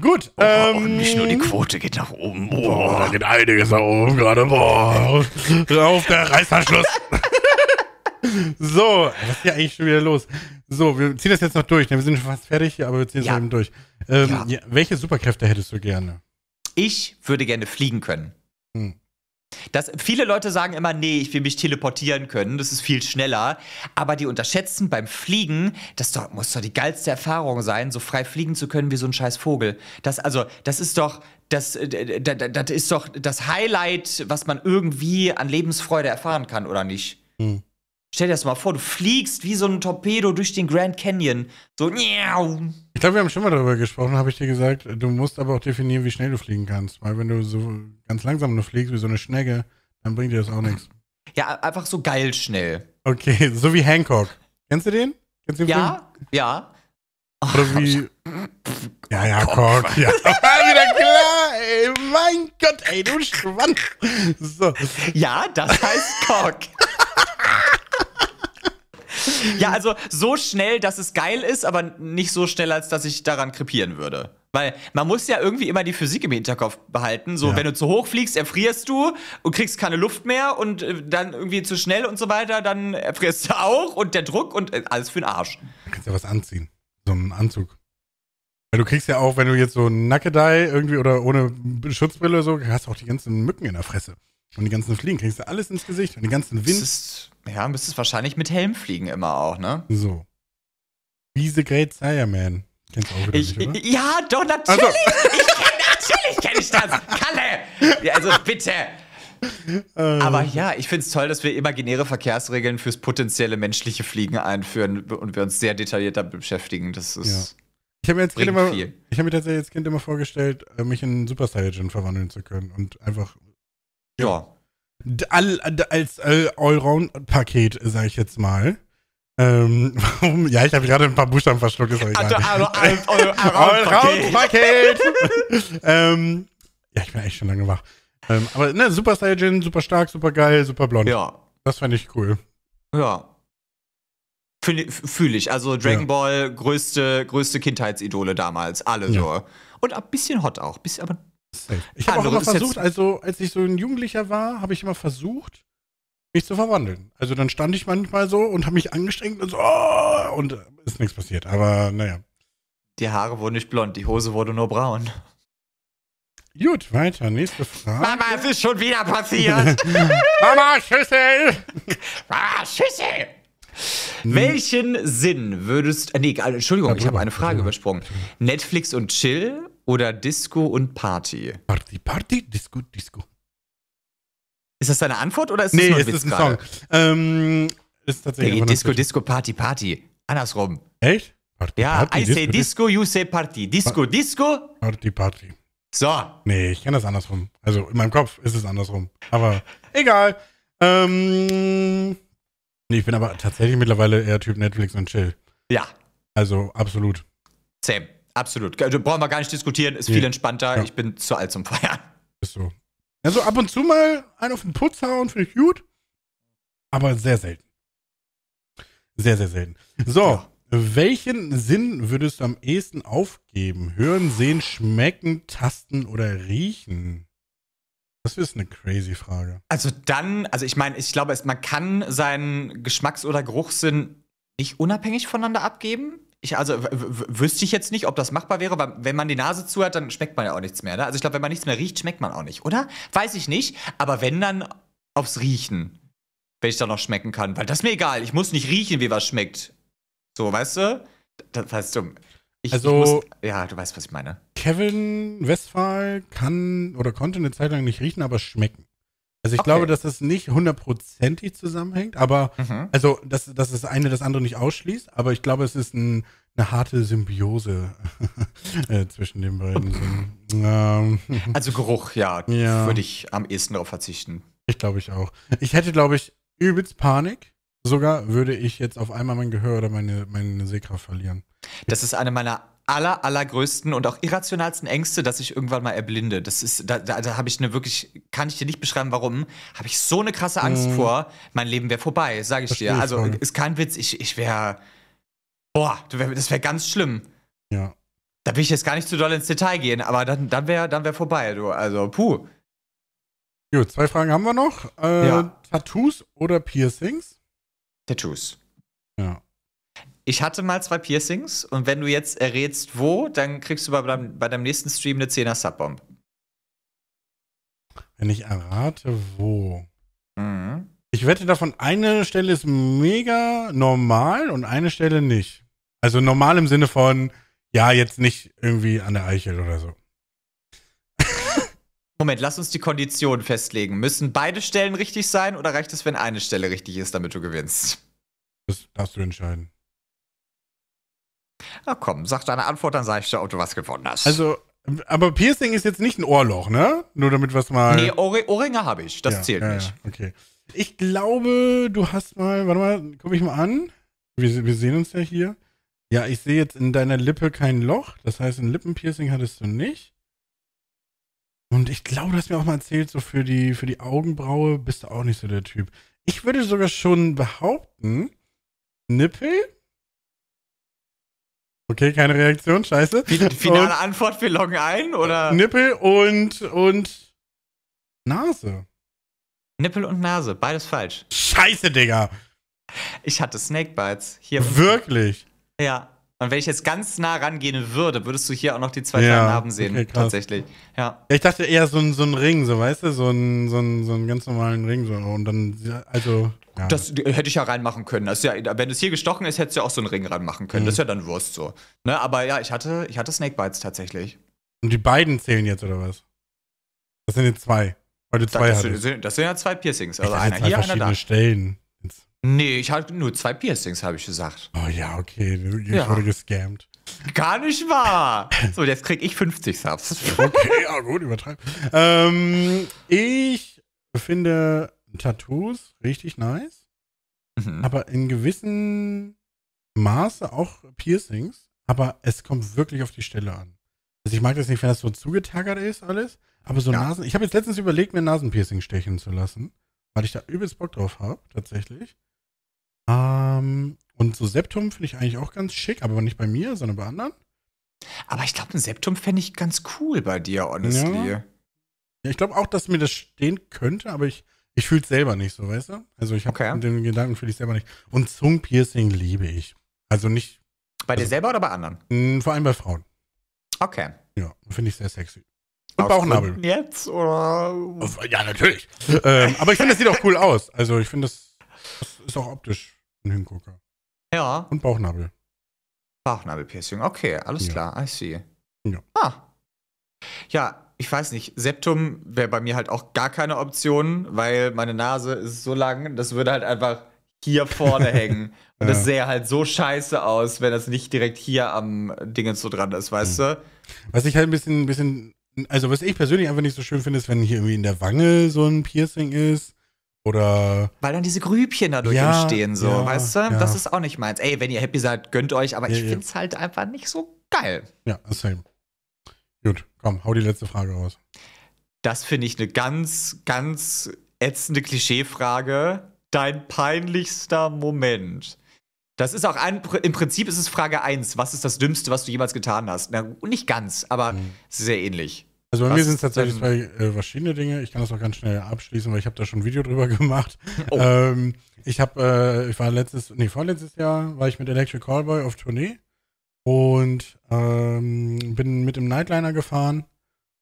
Gut. Oh, oh, ähm, und nicht nur die Quote geht nach oben. Boah, boah da geht einiges nach oben gerade. Boah. Auf der Reißverschluss. so, was ist hier eigentlich schon wieder los? So, wir ziehen das jetzt noch durch. Ne? Wir sind schon fast fertig hier, aber wir ziehen es ja. eben durch. Ähm, ja. Ja, welche Superkräfte hättest du gerne? Ich würde gerne fliegen können. Hm. Das, viele Leute sagen immer, nee, ich will mich teleportieren können, das ist viel schneller. Aber die unterschätzen beim Fliegen, das doch, muss doch die geilste Erfahrung sein, so frei fliegen zu können wie so ein scheiß Vogel. Das, also, das ist doch, das, äh, das, das ist doch das Highlight, was man irgendwie an Lebensfreude erfahren kann, oder nicht? Hm. Stell dir das mal vor, du fliegst wie so ein Torpedo durch den Grand Canyon. So, miau. Ich glaube, wir haben schon mal darüber gesprochen, habe ich dir gesagt. Du musst aber auch definieren, wie schnell du fliegen kannst. Weil wenn du so ganz langsam nur fliegst, wie so eine Schnecke, dann bringt dir das auch nichts. Ja, einfach so geil schnell. Okay, so wie Hancock. Kennst du den? Kennst du den ja, ja. Oder wie. Ja, ja, Kork, ja. Wieder klar, ey, mein Gott, ey, du Schwanz. So. Ja, das heißt Kork. ja, also so schnell, dass es geil ist, aber nicht so schnell, als dass ich daran krepieren würde. Weil man muss ja irgendwie immer die Physik im Hinterkopf behalten. So, ja. wenn du zu hoch fliegst, erfrierst du und kriegst keine Luft mehr und äh, dann irgendwie zu schnell und so weiter, dann erfrierst du auch und der Druck und äh, alles für den Arsch. Du kannst ja was anziehen. So einen Anzug. Weil du kriegst ja auch, wenn du jetzt so Nackedei irgendwie oder ohne Schutzbrille so, hast du auch die ganzen Mücken in der Fresse. Und die ganzen Fliegen kriegst du alles ins Gesicht und den ganzen Wind. Ist, ja, müsstest wahrscheinlich mit Helm fliegen immer auch, ne? So. Wie The Great Sireman. Kennst du auch wieder ich, nicht, oder? Ja, doch, natürlich. Also. Ich kenn, natürlich kenne ich das. Kalle! Ja, also bitte. Äh. Aber ja, ich finde es toll, dass wir imaginäre Verkehrsregeln fürs potenzielle menschliche Fliegen einführen und wir uns sehr detailliert damit beschäftigen. Das ist. Ja. Ich habe mir, als ich hab mir tatsächlich als Kind immer vorgestellt, äh, mich in Super Saiyajin verwandeln zu können und einfach ja. All, als äh, Allround-Paket, sage ich jetzt mal. Ähm, Ja, ich habe gerade ein paar Buchstaben verschluckt, ist egal. Also, also, also, also Allround-Paket! ähm, ja, ich bin echt schon lange wach. Ähm, aber ne, Super Saiyajin, super stark, super geil, super blond. Ja. Das fand ich cool. Ja. Fühle fühl ich. Also Dragon ja. Ball, größte, größte Kindheitsidole damals. Alle ja. so. Und ein bisschen hot auch. Bisschen, aber ich habe ah, auch immer versucht, also als ich so ein Jugendlicher war, habe ich immer versucht, mich zu verwandeln. Also dann stand ich manchmal so und habe mich angestrengt und so oh, und äh, ist nichts passiert. Aber naja. Die Haare wurden nicht blond, die Hose wurde nur braun. Gut, weiter. Nächste Frage. Mama, es ist schon wieder passiert. Mama, Schüssel! Mama, Schüssel! Welchen Sinn würdest. Äh, nee, Entschuldigung, ich habe eine Frage übersprungen. Netflix und Chill oder Disco und Party? Party, Party, Disco, Disco. Ist das deine Antwort oder ist das nee, nur ein ist Witz das ein Song? Ähm, ist tatsächlich hey, Disco, Disco, Party, Party. Andersrum. Echt? Party, ja, Party, I Disco, say Disco, you say Party. Disco, pa Disco. Party, Party. So. Nee, ich kenne das andersrum. Also in meinem Kopf ist es andersrum. Aber egal. Ähm, nee, ich bin aber tatsächlich mittlerweile eher Typ Netflix und Chill. Ja. Also absolut. Same. Absolut. Also, brauchen wir gar nicht diskutieren, ist nee. viel entspannter. Ja. Ich bin zu alt zum Feiern. Ist so. Also ab und zu mal einen auf den Putz hauen, finde ich gut. Aber sehr selten. Sehr, sehr selten. So, ja. welchen Sinn würdest du am ehesten aufgeben? Hören, sehen, schmecken, tasten oder riechen? Das ist eine crazy Frage. Also dann, also ich meine, ich glaube, man kann seinen Geschmacks- oder Geruchssinn nicht unabhängig voneinander abgeben. Ich, also wüsste ich jetzt nicht, ob das machbar wäre, weil wenn man die Nase zu hat, dann schmeckt man ja auch nichts mehr. Ne? Also ich glaube, wenn man nichts mehr riecht, schmeckt man auch nicht, oder? Weiß ich nicht, aber wenn dann aufs Riechen, wenn ich da noch schmecken kann, weil das ist mir egal, ich muss nicht riechen, wie was schmeckt. So, weißt du? Das, weißt du, ich, also, ich muss, ja, du weißt, was ich meine. Kevin Westphal kann oder konnte eine Zeit lang nicht riechen, aber schmecken. Also ich okay. glaube, dass das nicht hundertprozentig zusammenhängt, aber mhm. also dass, dass das eine das andere nicht ausschließt, aber ich glaube, es ist ein, eine harte Symbiose äh, zwischen den beiden. ähm. Also Geruch, ja, ja. würde ich am ehesten darauf verzichten. Ich glaube ich auch. Ich hätte, glaube ich, übelst Panik. Sogar würde ich jetzt auf einmal mein Gehör oder meine, meine Sehkraft verlieren. Das ist eine meiner aller, allergrößten und auch irrationalsten Ängste, dass ich irgendwann mal erblinde. Das ist, da, da, da habe ich eine wirklich, kann ich dir nicht beschreiben, warum, habe ich so eine krasse Angst mhm. vor, mein Leben wäre vorbei, sage ich Verstehe dir. Also ich ist kein Witz, ich, ich wäre, boah, das wäre ganz schlimm. Ja. Da will ich jetzt gar nicht zu doll ins Detail gehen, aber dann, dann wäre dann wär vorbei, du. Also, puh. Gut, zwei Fragen haben wir noch. Äh, ja. Tattoos oder Piercings? Tattoos. Ja ich hatte mal zwei Piercings und wenn du jetzt errätst, wo, dann kriegst du bei deinem, bei deinem nächsten Stream eine 10er Subbomb. Wenn ich errate, wo. Mhm. Ich wette davon, eine Stelle ist mega normal und eine Stelle nicht. Also normal im Sinne von, ja, jetzt nicht irgendwie an der Eichel oder so. Moment, lass uns die Kondition festlegen. Müssen beide Stellen richtig sein oder reicht es, wenn eine Stelle richtig ist, damit du gewinnst? Das darfst du entscheiden. Na komm, sag deine Antwort, dann sag ich dir, ob du was gewonnen hast. Also, aber Piercing ist jetzt nicht ein Ohrloch, ne? Nur damit was mal. Nee, Ohr Ohrringe habe ich, das ja, zählt ja, nicht. Ja, okay. Ich glaube, du hast mal, warte mal, guck ich mal an. Wir, wir sehen uns ja hier. Ja, ich sehe jetzt in deiner Lippe kein Loch. Das heißt, ein Lippenpiercing hattest du nicht. Und ich glaube, du hast mir auch mal erzählt, so für die, für die Augenbraue bist du auch nicht so der Typ. Ich würde sogar schon behaupten, Nippel Okay, keine Reaktion, scheiße. Die finale und, Antwort, wir loggen ein, oder? Nippel und, und Nase. Nippel und Nase, beides falsch. Scheiße, Digga. Ich hatte Snakebites. Hier Wirklich? Ja. Und wenn ich jetzt ganz nah rangehen würde, würdest du hier auch noch die zwei ja, Narben sehen, okay, tatsächlich. Ja. ja. Ich dachte eher so ein, so ein Ring, so weißt du, so ein, so ein, so ein ganz normalen Ring. So. Und dann, also. Ja. Das hätte ich ja reinmachen können. Das ja, wenn es hier gestochen ist, hättest du ja auch so einen Ring reinmachen können. Mhm. Das ist mhm. ja dann Wurst so. Ne, aber ja, ich hatte, ich hatte Snakebites tatsächlich. Und die beiden zählen jetzt, oder was? Das sind jetzt zwei. Weil du zwei das, hattest. das sind ja zwei Piercings. Also ich einer zwei hier, verschiedene einer da. Stellen. Nee, ich hatte nur zwei Piercings, habe ich gesagt. Oh ja, okay. Ich ja. wurde gescammt. Gar nicht wahr. So, jetzt krieg ich 50 Subs. Okay, ja gut, übertreib. Ähm, ich finde Tattoos richtig nice, mhm. aber in gewissem Maße auch Piercings, aber es kommt wirklich auf die Stelle an. Also ich mag das nicht, wenn das so zugetaggert ist alles, aber so ja. Nasen... Ich habe jetzt letztens überlegt, mir Nasenpiercing stechen zu lassen, weil ich da übelst Bock drauf habe, tatsächlich. Ähm, und so Septum finde ich eigentlich auch ganz schick, aber nicht bei mir, sondern bei anderen. Aber ich glaube, ein Septum fände ich ganz cool bei dir, honestly. Ja, ja ich glaube auch, dass mir das stehen könnte, aber ich, ich fühle es selber nicht so, weißt du? Also ich habe okay. den Gedanken fühle ich selber nicht. Und Zungenpiercing liebe ich. Also nicht. Bei also, dir selber oder bei anderen? Mh, hm, vor allem bei Frauen. Okay. Ja, finde ich sehr sexy. Und aus Bauchnabel. Kunden jetzt oder? Ja, natürlich. ähm, aber ich finde, das sieht auch cool aus. Also ich finde, das, das ist auch optisch ein Hingucker. Ja. Und Bauchnabel. Bauchnabelpiercing, okay, alles ja. klar, I see. Ja. Ah. Ja, ich weiß nicht, Septum wäre bei mir halt auch gar keine Option, weil meine Nase ist so lang, das würde halt einfach hier vorne hängen. Und ja. das sähe halt so scheiße aus, wenn das nicht direkt hier am Dingens so dran ist, weißt mhm. du? Was ich halt ein bisschen, ein bisschen, also was ich persönlich einfach nicht so schön finde, ist, wenn hier irgendwie in der Wange so ein Piercing ist. Oder. Weil dann diese Grübchen dadurch ja, entstehen, so, ja, weißt du? Ja. Das ist auch nicht meins. Ey, wenn ihr happy seid, gönnt euch, aber ich find's halt einfach nicht so geil. Ja, same. Gut, komm, hau die letzte Frage raus. Das finde ich eine ganz, ganz ätzende Klischeefrage. Dein peinlichster Moment. Das ist auch ein, im Prinzip ist es Frage 1. Was ist das Dümmste, was du jemals getan hast? Na, nicht ganz, aber mhm. sehr ähnlich. Also bei was mir sind es tatsächlich zwei äh, verschiedene Dinge. Ich kann das auch ganz schnell abschließen, weil ich habe da schon ein Video drüber gemacht. Oh. Ähm, ich habe, äh, ich war letztes, nee, vorletztes Jahr war ich mit Electric Callboy auf Tournee und ähm, bin mit dem Nightliner gefahren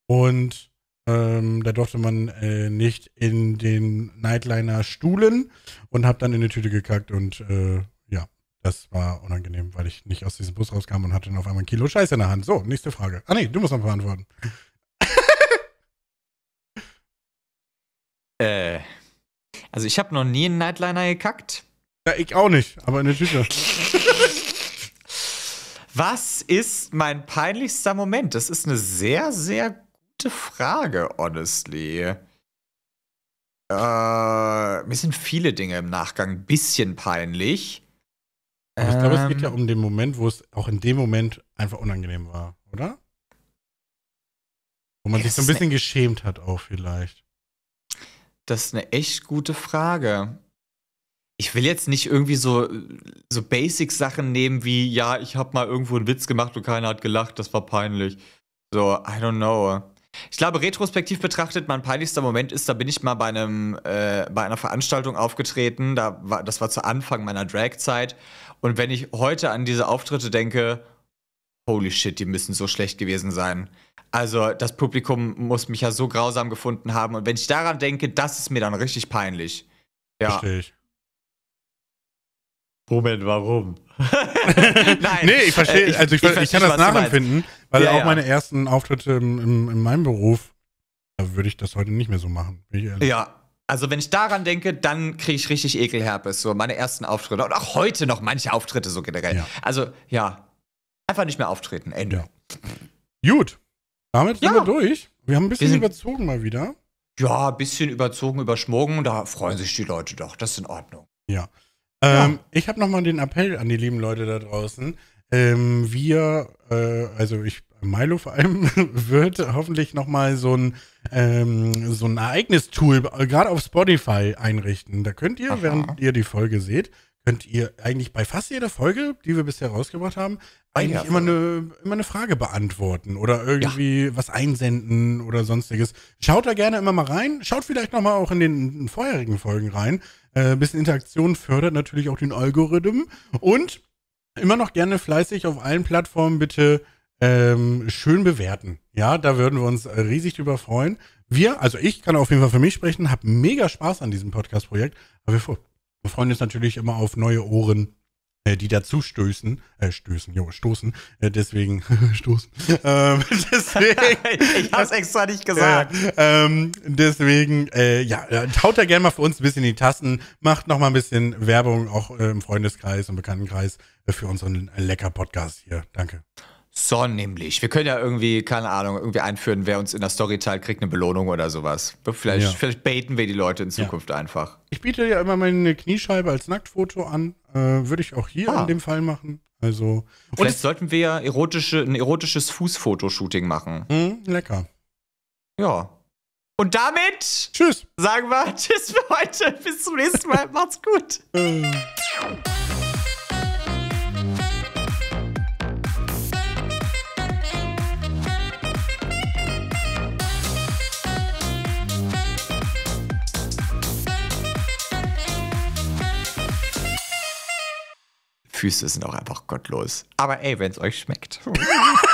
und ähm, da durfte man äh, nicht in den Nightliner stuhlen und habe dann in die Tüte gekackt und äh, ja, das war unangenehm, weil ich nicht aus diesem Bus rauskam und hatte dann auf einmal ein Kilo Scheiße in der Hand. So, nächste Frage. Ah nee, du musst noch beantworten. Äh, also ich habe noch nie einen Nightliner gekackt. Ja, ich auch nicht, aber in der Tüte. Was ist mein peinlichster Moment? Das ist eine sehr, sehr gute Frage, honestly. Äh, mir sind viele Dinge im Nachgang ein bisschen peinlich. Aber ich glaube, ähm, es geht ja ähm. um den Moment, wo es auch in dem Moment einfach unangenehm war, oder? Wo man sich so ein bisschen geschämt hat auch vielleicht. Das ist eine echt gute Frage. Ich will jetzt nicht irgendwie so, so Basic-Sachen nehmen wie, ja, ich habe mal irgendwo einen Witz gemacht und keiner hat gelacht, das war peinlich. So, I don't know. Ich glaube, retrospektiv betrachtet, mein peinlichster Moment ist, da bin ich mal bei, einem, äh, bei einer Veranstaltung aufgetreten. Da war, das war zu Anfang meiner Drag-Zeit. Und wenn ich heute an diese Auftritte denke, holy shit, die müssen so schlecht gewesen sein. Also das Publikum muss mich ja so grausam gefunden haben. Und wenn ich daran denke, das ist mir dann richtig peinlich. Ja. Verstehe ich. Moment, warum? Nein. Nee, ich verstehe, äh, also ich, ich, ich, ich kann das nachempfinden, weil ja, auch ja. meine ersten Auftritte im, im, in meinem Beruf, da würde ich das heute nicht mehr so machen. Ja, also wenn ich daran denke, dann kriege ich richtig Ekelherpes. So meine ersten Auftritte und auch heute noch manche Auftritte so generell. Ja. Also ja, Einfach nicht mehr auftreten. Ende. Ja. Gut. Damit sind ja. wir durch. Wir haben ein bisschen überzogen mal wieder. Ja, ein bisschen überzogen, überschmogen. Da freuen sich die Leute doch. Das ist in Ordnung. Ja. Ähm, ja. Ich habe nochmal den Appell an die lieben Leute da draußen. Ähm, wir, äh, also ich, Milo vor allem, wird hoffentlich nochmal so ein, ähm, so ein Ereignistool äh, gerade auf Spotify einrichten. Da könnt ihr, Aha. während ihr die Folge seht, könnt ihr eigentlich bei fast jeder Folge, die wir bisher rausgebracht haben, ah, eigentlich ja, immer, eine, immer eine Frage beantworten oder irgendwie ja. was einsenden oder sonstiges. Schaut da gerne immer mal rein. Schaut vielleicht nochmal auch in den vorherigen Folgen rein. Äh, ein bisschen Interaktion fördert natürlich auch den Algorithmen. Und immer noch gerne fleißig auf allen Plattformen bitte ähm, schön bewerten. Ja, da würden wir uns riesig drüber freuen. Wir, also ich kann auf jeden Fall für mich sprechen, habe mega Spaß an diesem Podcast-Projekt. Aber wir wir freuen uns natürlich immer auf neue Ohren, äh, die dazu stößen, äh, stößen, jo, stoßen, äh, deswegen, stoßen, ähm, deswegen. ich hab's extra nicht äh, gesagt. ähm, deswegen, äh, ja, äh, haut da gerne mal für uns ein bisschen in die Tasten, macht noch mal ein bisschen Werbung, auch äh, im Freundeskreis und Bekanntenkreis, äh, für unseren lecker Podcast hier. Danke. Son nämlich. Wir können ja irgendwie, keine Ahnung, irgendwie einführen, wer uns in der Story teilt, kriegt eine Belohnung oder sowas. Vielleicht, ja. vielleicht baiten wir die Leute in Zukunft ja. einfach. Ich biete ja immer meine Kniescheibe als Nacktfoto an. Äh, Würde ich auch hier ah. in dem Fall machen. Also. Vielleicht sollten wir ja erotische, ein erotisches Fußfotoshooting machen. Mh, hm, lecker. Ja. Und damit tschüss. sagen wir Tschüss für heute. Bis zum nächsten Mal. Macht's gut. Äh. Füße sind auch einfach gottlos. Aber ey, wenn es euch schmeckt.